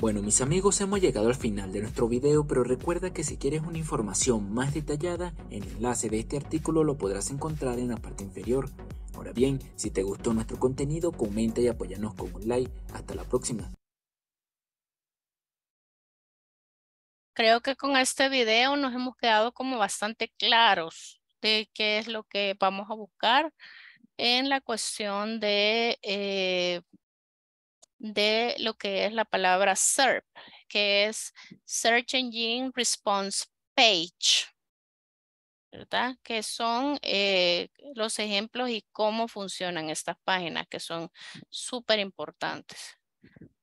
Bueno mis amigos hemos llegado al final de nuestro video pero recuerda que si quieres una información más detallada el enlace de este artículo lo podrás encontrar en la parte inferior. Ahora bien, si te gustó nuestro contenido comenta y apóyanos con un like. Hasta la próxima. Creo que con este video nos hemos quedado como bastante claros de qué es lo que vamos a buscar en la cuestión de eh, de lo que es la palabra SERP, que es Search Engine Response Page, ¿verdad? Que son eh, los ejemplos y cómo funcionan estas páginas, que son súper importantes.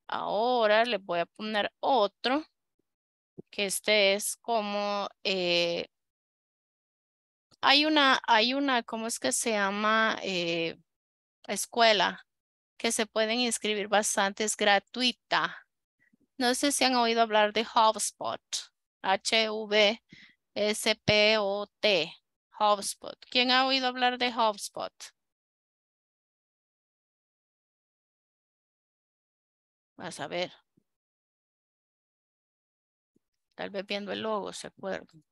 Ahora les voy a poner otro, que este es como... Eh, hay una, hay una, ¿cómo es que se llama? Eh, escuela que se pueden inscribir bastante, es gratuita. No sé si han oído hablar de HubSpot, H-V-S-P-O-T, HubSpot. ¿Quién ha oído hablar de HubSpot? Vas a ver. Tal vez viendo el logo, se acuerdan.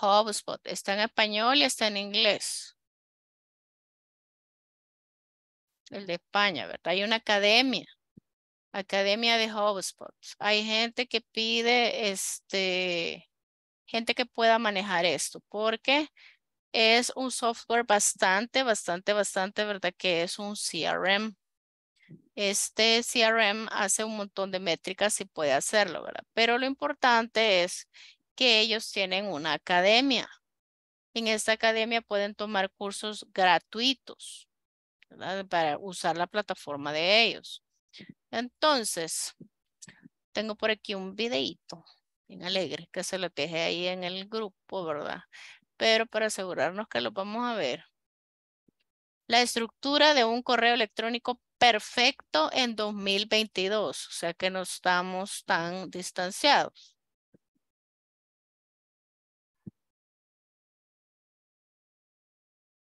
HubSpot está en español y está en inglés. el de España, ¿verdad? Hay una academia, academia de HubSpot. Hay gente que pide, este, gente que pueda manejar esto, porque es un software bastante, bastante, bastante, ¿verdad? Que es un CRM. Este CRM hace un montón de métricas y puede hacerlo, ¿verdad? Pero lo importante es que ellos tienen una academia. En esta academia pueden tomar cursos gratuitos para usar la plataforma de ellos. Entonces, tengo por aquí un videito bien alegre que se lo queje ahí en el grupo, ¿verdad? Pero para asegurarnos que lo vamos a ver. La estructura de un correo electrónico perfecto en 2022, o sea que no estamos tan distanciados.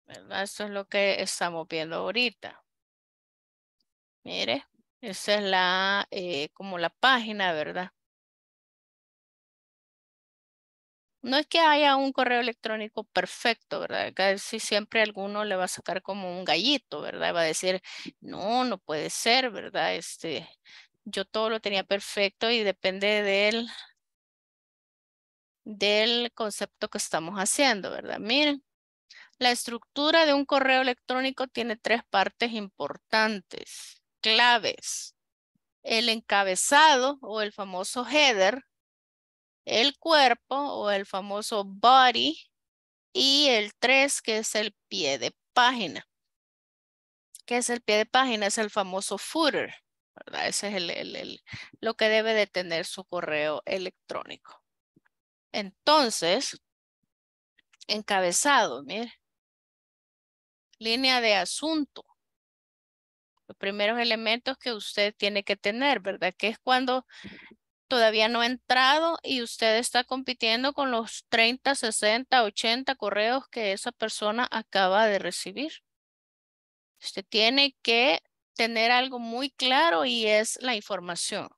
¿verdad? Eso es lo que estamos viendo ahorita. Mire, esa es la, eh, como la página, ¿verdad? No es que haya un correo electrónico perfecto, ¿verdad? Casi siempre alguno le va a sacar como un gallito, ¿verdad? Va a decir, no, no puede ser, ¿verdad? Este, yo todo lo tenía perfecto y depende del, del concepto que estamos haciendo, ¿verdad? Miren, la estructura de un correo electrónico tiene tres partes importantes, claves. El encabezado o el famoso header, el cuerpo o el famoso body y el tres que es el pie de página. ¿Qué es el pie de página? Es el famoso footer. ¿verdad? Ese es lo que debe de tener su correo electrónico. Entonces, encabezado, mire línea de asunto. Los primeros elementos que usted tiene que tener, ¿verdad? Que es cuando todavía no ha entrado y usted está compitiendo con los 30, 60, 80 correos que esa persona acaba de recibir. Usted tiene que tener algo muy claro y es la información.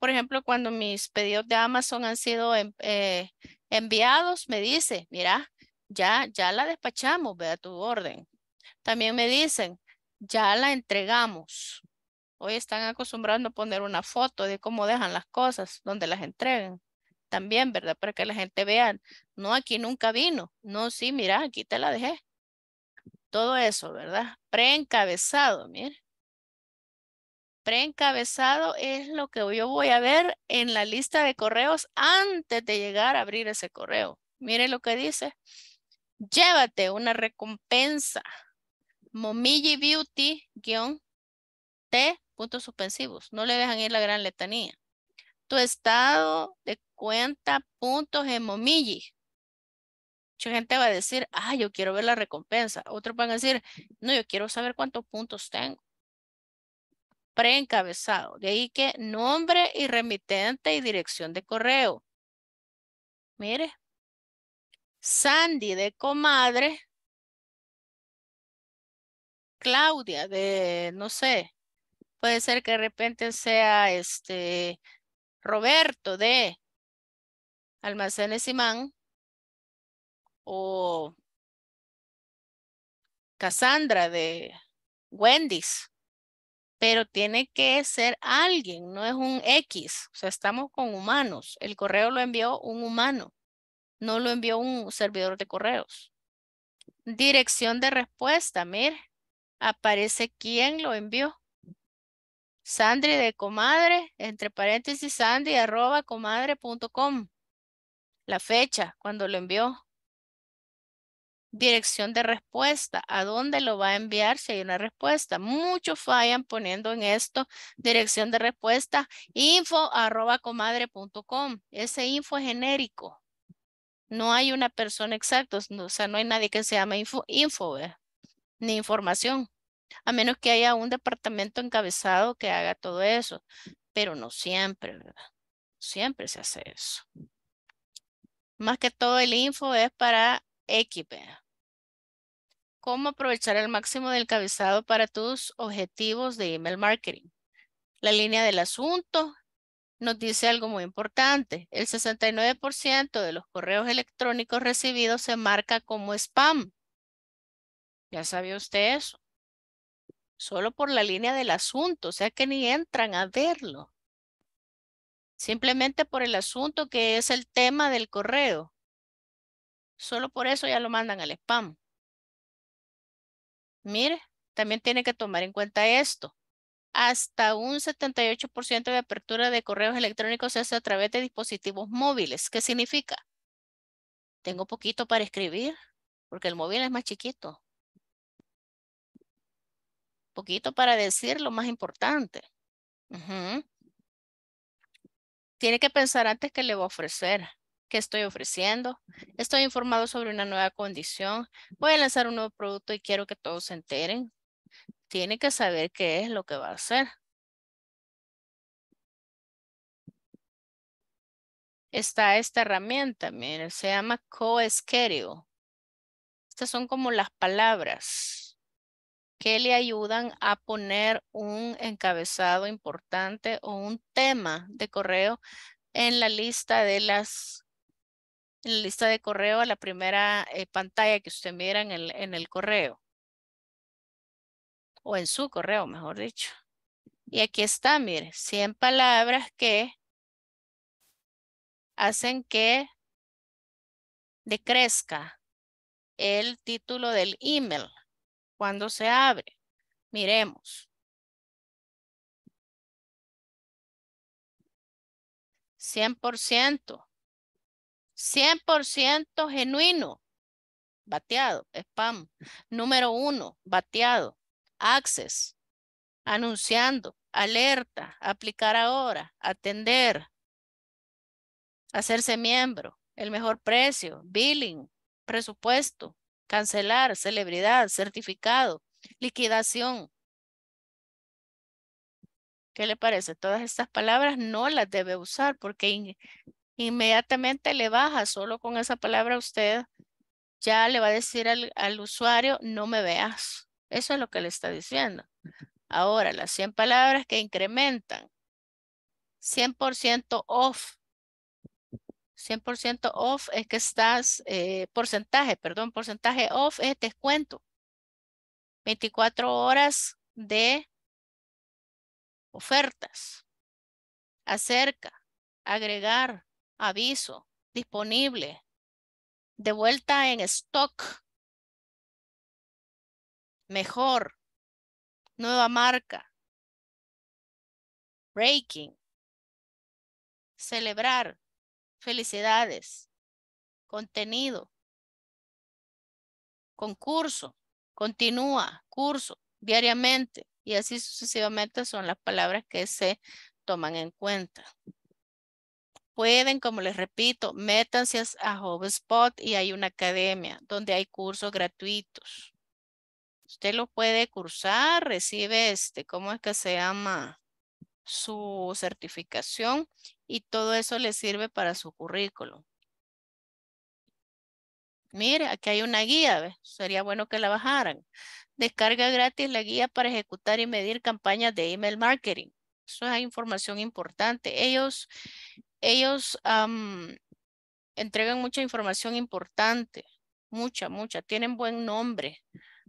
por ejemplo, cuando mis pedidos de Amazon han sido eh, enviados, me dice, mira, ya, ya la despachamos, vea tu orden. También me dicen, ya la entregamos. Hoy están acostumbrando a poner una foto de cómo dejan las cosas, donde las entregan. También, ¿verdad? Para que la gente vea, no, aquí nunca vino. No, sí, mira, aquí te la dejé. Todo eso, ¿verdad? Preencabezado, mire. Preencabezado es lo que yo voy a ver en la lista de correos antes de llegar a abrir ese correo. Mire lo que dice. Llévate una recompensa Momiji Beauty, T, puntos suspensivos. No le dejan ir la gran letanía. Tu estado de cuenta, puntos en Momiji. Mucha gente va a decir, ah, yo quiero ver la recompensa. Otros van a decir, no, yo quiero saber cuántos puntos tengo. Preencabezado. De ahí que nombre y remitente y dirección de correo. Mire. Sandy de comadre Claudia, de, no sé, puede ser que de repente sea este Roberto de Almacenes Imán o Cassandra de Wendy's, pero tiene que ser alguien, no es un X, o sea, estamos con humanos, el correo lo envió un humano, no lo envió un servidor de correos. Dirección de respuesta, mire aparece quién lo envió. Sandri de comadre, entre paréntesis, sandri arroba comadre.com. La fecha, cuando lo envió. Dirección de respuesta, a dónde lo va a enviar si hay una respuesta. Muchos fallan poniendo en esto dirección de respuesta info arroba com. Ese info es genérico. No hay una persona exacta, o sea, no hay nadie que se llame info, info ni información, a menos que haya un departamento encabezado que haga todo eso, pero no siempre, ¿verdad? Siempre se hace eso. Más que todo el info es para equipo. ¿Cómo aprovechar al máximo del encabezado para tus objetivos de email marketing? La línea del asunto nos dice algo muy importante. El 69% de los correos electrónicos recibidos se marca como spam ya sabe usted eso. Solo por la línea del asunto, o sea que ni entran a verlo. Simplemente por el asunto que es el tema del correo. Solo por eso ya lo mandan al spam. Mire, también tiene que tomar en cuenta esto. Hasta un 78% de apertura de correos electrónicos se hace a través de dispositivos móviles. ¿Qué significa? Tengo poquito para escribir porque el móvil es más chiquito. Poquito para decir lo más importante. Tiene que pensar antes que le voy a ofrecer. ¿Qué estoy ofreciendo? Estoy informado sobre una nueva condición. Voy a lanzar un nuevo producto y quiero que todos se enteren. Tiene que saber qué es lo que va a hacer. Está esta herramienta, miren, se llama schedule. Estas son como las palabras que le ayudan a poner un encabezado importante o un tema de correo en la lista de las en la lista de correo a la primera eh, pantalla que usted mira en el, en el correo o en su correo, mejor dicho. Y aquí está, mire, 100 palabras que hacen que decrezca el título del email. Cuando se abre? Miremos. 100%. 100% genuino. Bateado. Spam. Número uno. Bateado. Access. Anunciando. Alerta. Aplicar ahora. Atender. Hacerse miembro. El mejor precio. Billing. Presupuesto cancelar, celebridad, certificado, liquidación. ¿Qué le parece? Todas estas palabras no las debe usar porque inmediatamente le baja. Solo con esa palabra usted ya le va a decir al, al usuario, no me veas. Eso es lo que le está diciendo. Ahora, las 100 palabras que incrementan. 100% off 100% off es que estás, eh, porcentaje, perdón, porcentaje off es descuento. 24 horas de ofertas. Acerca, agregar, aviso, disponible, de vuelta en stock, mejor, nueva marca, breaking, celebrar, Felicidades. Contenido. Concurso. Continúa. Curso. Diariamente. Y así sucesivamente son las palabras que se toman en cuenta. Pueden, como les repito, métanse a HubSpot y hay una academia donde hay cursos gratuitos. Usted lo puede cursar, recibe este, ¿cómo es que se llama? Su certificación y todo eso les sirve para su currículum. Mire, aquí hay una guía, sería bueno que la bajaran. Descarga gratis la guía para ejecutar y medir campañas de email marketing. Eso es información importante. Ellos, ellos entregan mucha información importante, mucha, mucha. Tienen buen nombre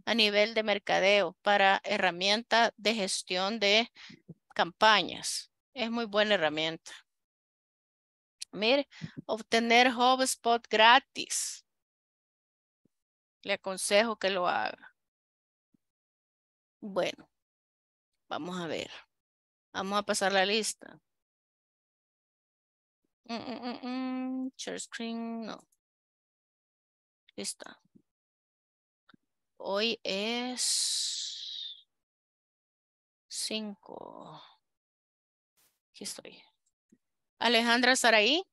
a nivel de mercadeo para herramienta de gestión de campañas. Es muy buena herramienta. Mire, obtener HubSpot gratis. Le aconsejo que lo haga. Bueno, vamos a ver. Vamos a pasar la lista. Mm, mm, mm, mm share screen, no. Lista. Hoy es cinco Aquí estoy. Alejandra Saraí.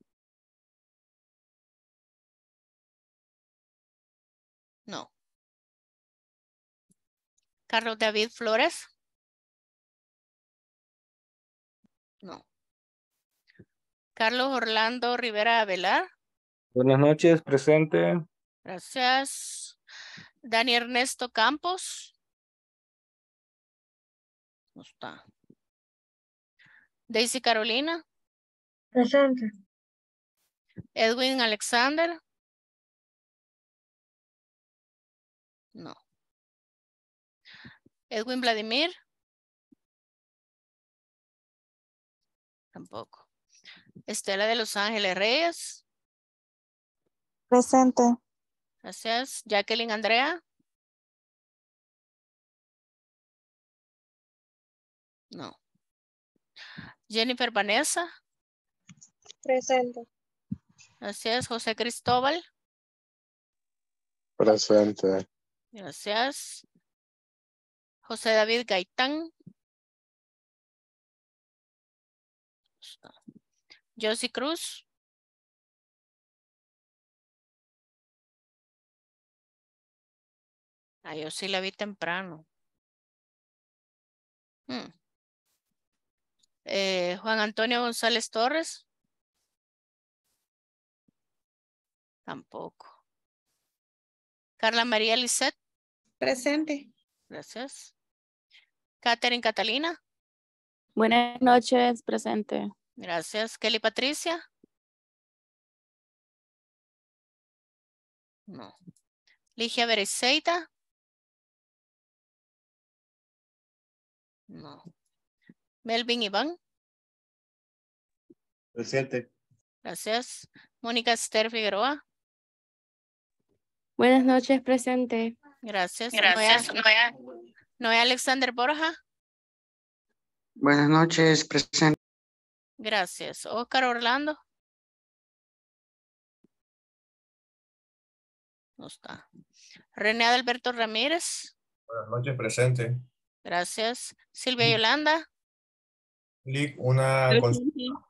No. Carlos David Flores. No. Carlos Orlando Rivera Avelar. Buenas noches, presente. Gracias. Daniel Ernesto Campos. No está. Daisy Carolina. Presente. Edwin Alexander. No. Edwin Vladimir. Tampoco. Estela de Los Ángeles Reyes. Presente. Gracias. Jacqueline Andrea. No. Jennifer Vanessa. Presente. Gracias, José Cristóbal. Presente. Gracias. José David Gaitán. Josie Cruz. Ah, yo sí la vi temprano. Hmm. Eh, Juan Antonio González Torres. Tampoco. Carla María Lisset. Presente. Gracias. Catherine Catalina. Buenas noches, presente. Gracias. Kelly Patricia. No. Ligia Bereseita. No. Melvin Iván. Presente. Gracias. Mónica Esther Figueroa. Buenas noches, presente. Gracias. Gracias. Noé, Alexander Borja. Buenas noches, presente. Gracias. Oscar Orlando. No está. René Alberto Ramírez. Buenas noches, presente. Gracias. Silvia mm. Yolanda. Una consulta.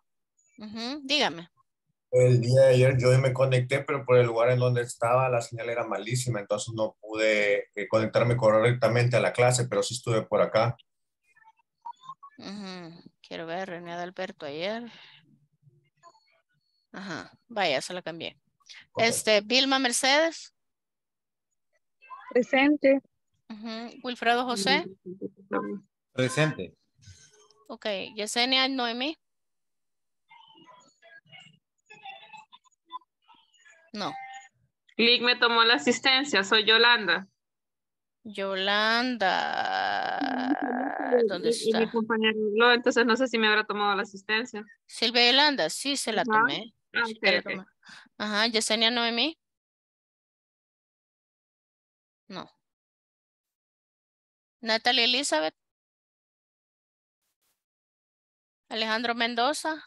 Dígame. El día de ayer yo me conecté, pero por el lugar en donde estaba la señal era malísima, entonces no pude eh, conectarme correctamente a la clase, pero sí estuve por acá. Quiero ver, René Alberto ayer. Ajá, vaya, se la cambié. Este, Vilma Mercedes. Presente. Wilfredo José. Presente. Ok, Yesenia Noemí. No. Lick me tomó la asistencia, soy Yolanda. Yolanda. ¿Dónde está? entonces no sé si me habrá tomado la asistencia. Silvia Yolanda, sí se la tomé. Ah, se la tomé. Ajá, Yesenia Noemí. No. Natalia Elizabeth. Alejandro Mendoza.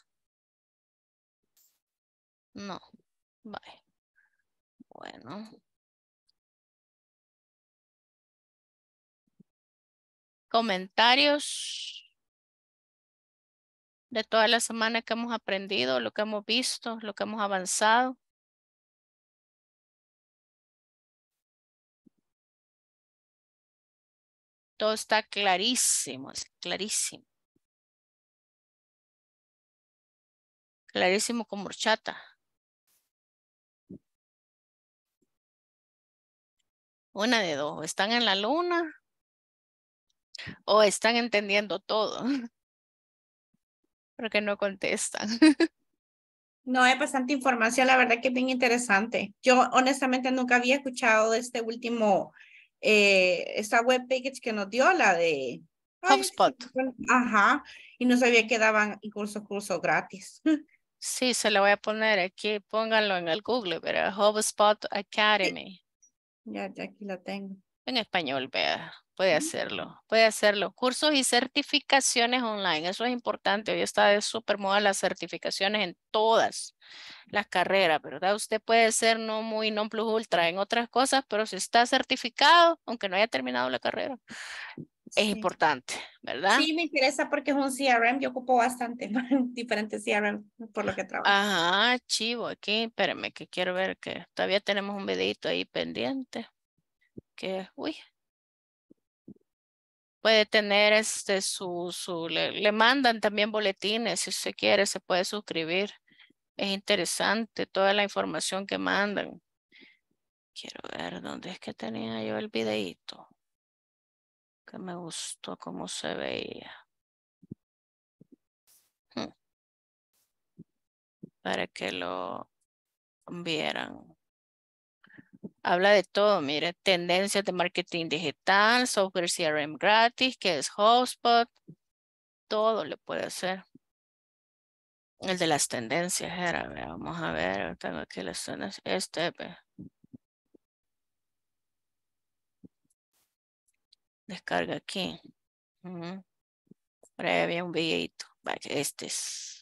No. Bye. Bueno. Comentarios de toda la semana que hemos aprendido, lo que hemos visto, lo que hemos avanzado. Todo está clarísimo, clarísimo. Clarísimo como horchata. Una de dos, están en la luna o están entendiendo todo. Porque no contestan. No, hay bastante información, la verdad que es bien interesante. Yo honestamente nunca había escuchado de este último, eh, esta web page que nos dio, la de HubSpot. Ajá, y no sabía que daban curso curso gratis. Sí, se lo voy a poner aquí, pónganlo en el Google, pero HubSpot Academy. Ya, ya aquí la tengo. En español, vea, puede hacerlo, puede hacerlo. Cursos y certificaciones online, eso es importante. Hoy está de súper moda las certificaciones en todas las carreras, ¿verdad? Usted puede ser no muy non plus ultra en otras cosas, pero si está certificado, aunque no haya terminado la carrera, es importante, ¿verdad? Sí, me interesa porque es un CRM, yo ocupo bastante diferentes CRM por lo que trabajo. Ajá, chivo, aquí, espérame, que quiero ver que todavía tenemos un videito ahí pendiente, que, uy, puede tener este su, su le, le mandan también boletines, si se quiere, se puede suscribir. Es interesante toda la información que mandan. Quiero ver dónde es que tenía yo el videito que me gustó cómo se veía. Hmm. Para que lo vieran. Habla de todo, mire, tendencias de marketing digital, software CRM gratis, que es HubSpot, todo le puede hacer. El de las tendencias era, vamos a ver, tengo aquí las zonas, este, Descarga aquí. Por ahí había un videito. este es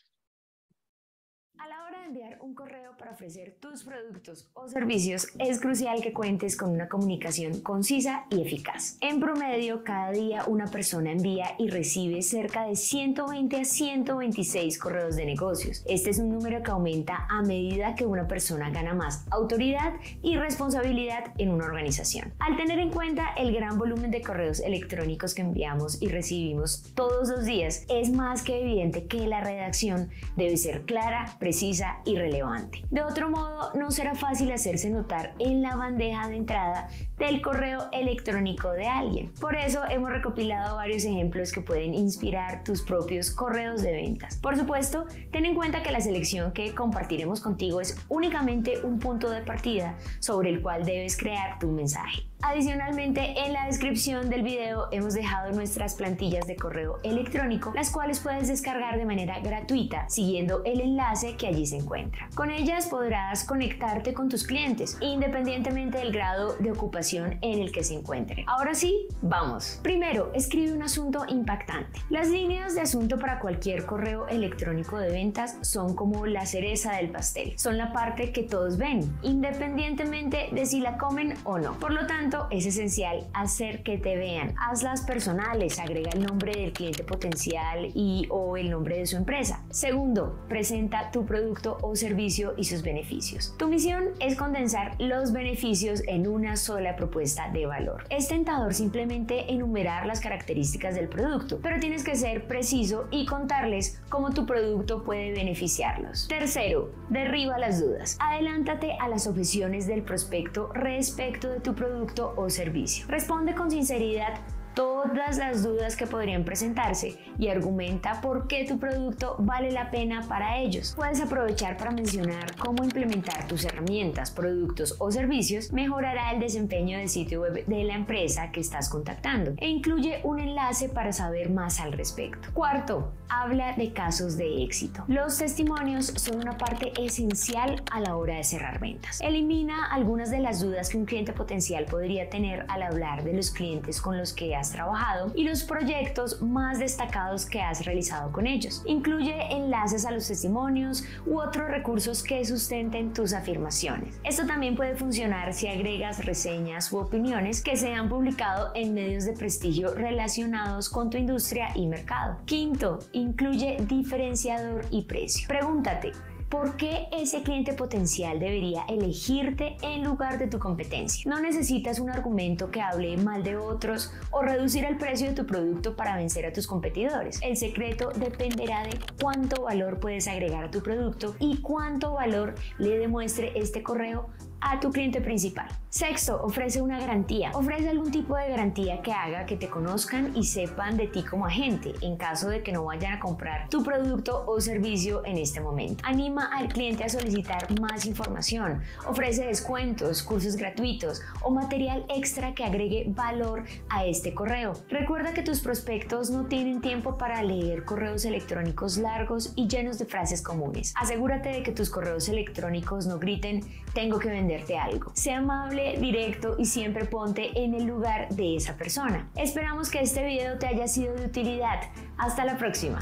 enviar un correo para ofrecer tus productos o servicios, es crucial que cuentes con una comunicación concisa y eficaz. En promedio, cada día una persona envía y recibe cerca de 120 a 126 correos de negocios. Este es un número que aumenta a medida que una persona gana más autoridad y responsabilidad en una organización. Al tener en cuenta el gran volumen de correos electrónicos que enviamos y recibimos todos los días, es más que evidente que la redacción debe ser clara, precisa, irrelevante. De otro modo, no será fácil hacerse notar en la bandeja de entrada del correo electrónico de alguien. Por eso hemos recopilado varios ejemplos que pueden inspirar tus propios correos de ventas. Por supuesto, ten en cuenta que la selección que compartiremos contigo es únicamente un punto de partida sobre el cual debes crear tu mensaje. Adicionalmente, en la descripción del video hemos dejado nuestras plantillas de correo electrónico, las cuales puedes descargar de manera gratuita siguiendo el enlace que allí se encuentra. Con ellas podrás conectarte con tus clientes, independientemente del grado de ocupación en el que se encuentren. Ahora sí, vamos. Primero, escribe un asunto impactante. Las líneas de asunto para cualquier correo electrónico de ventas son como la cereza del pastel, son la parte que todos ven, independientemente de si la comen o no. Por lo tanto, es esencial hacer que te vean. Hazlas personales, agrega el nombre del cliente potencial y o el nombre de su empresa. Segundo, presenta tu producto o servicio y sus beneficios. Tu misión es condensar los beneficios en una sola propuesta de valor. Es tentador simplemente enumerar las características del producto, pero tienes que ser preciso y contarles cómo tu producto puede beneficiarlos. Tercero, derriba las dudas. Adelántate a las objeciones del prospecto respecto de tu producto o servicio. Responde con sinceridad todas las dudas que podrían presentarse y argumenta por qué tu producto vale la pena para ellos. Puedes aprovechar para mencionar cómo implementar tus herramientas, productos o servicios mejorará el desempeño del sitio web de la empresa que estás contactando e incluye un enlace para saber más al respecto. Cuarto, habla de casos de éxito. Los testimonios son una parte esencial a la hora de cerrar ventas. Elimina algunas de las dudas que un cliente potencial podría tener al hablar de los clientes con los que has trabajado y los proyectos más destacados que has realizado con ellos. Incluye enlaces a los testimonios u otros recursos que sustenten tus afirmaciones. Esto también puede funcionar si agregas reseñas u opiniones que se han publicado en medios de prestigio relacionados con tu industria y mercado. Quinto, incluye diferenciador y precio. Pregúntate, ¿Por qué ese cliente potencial debería elegirte en lugar de tu competencia? No necesitas un argumento que hable mal de otros o reducir el precio de tu producto para vencer a tus competidores. El secreto dependerá de cuánto valor puedes agregar a tu producto y cuánto valor le demuestre este correo a tu cliente principal. Sexto, ofrece una garantía. Ofrece algún tipo de garantía que haga que te conozcan y sepan de ti como agente en caso de que no vayan a comprar tu producto o servicio en este momento. Anima al cliente a solicitar más información. Ofrece descuentos, cursos gratuitos o material extra que agregue valor a este correo. Recuerda que tus prospectos no tienen tiempo para leer correos electrónicos largos y llenos de frases comunes. Asegúrate de que tus correos electrónicos no griten, tengo que vender algo. Sea amable, directo y siempre ponte en el lugar de esa persona. Esperamos que este video te haya sido de utilidad. Hasta la próxima.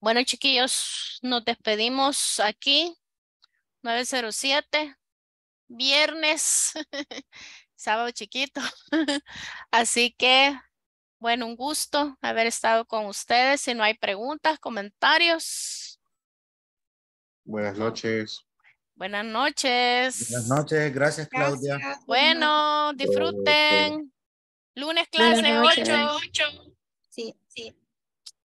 Bueno, chiquillos, nos despedimos aquí. 907, viernes, sábado chiquito. Así que bueno, un gusto haber estado con ustedes. Si no hay preguntas, comentarios. Buenas noches. Buenas noches. Buenas noches, gracias Claudia. Bueno, disfruten. Lunes clase 8. Sí, sí.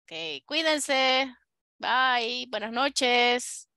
Ok, cuídense. Bye, buenas noches.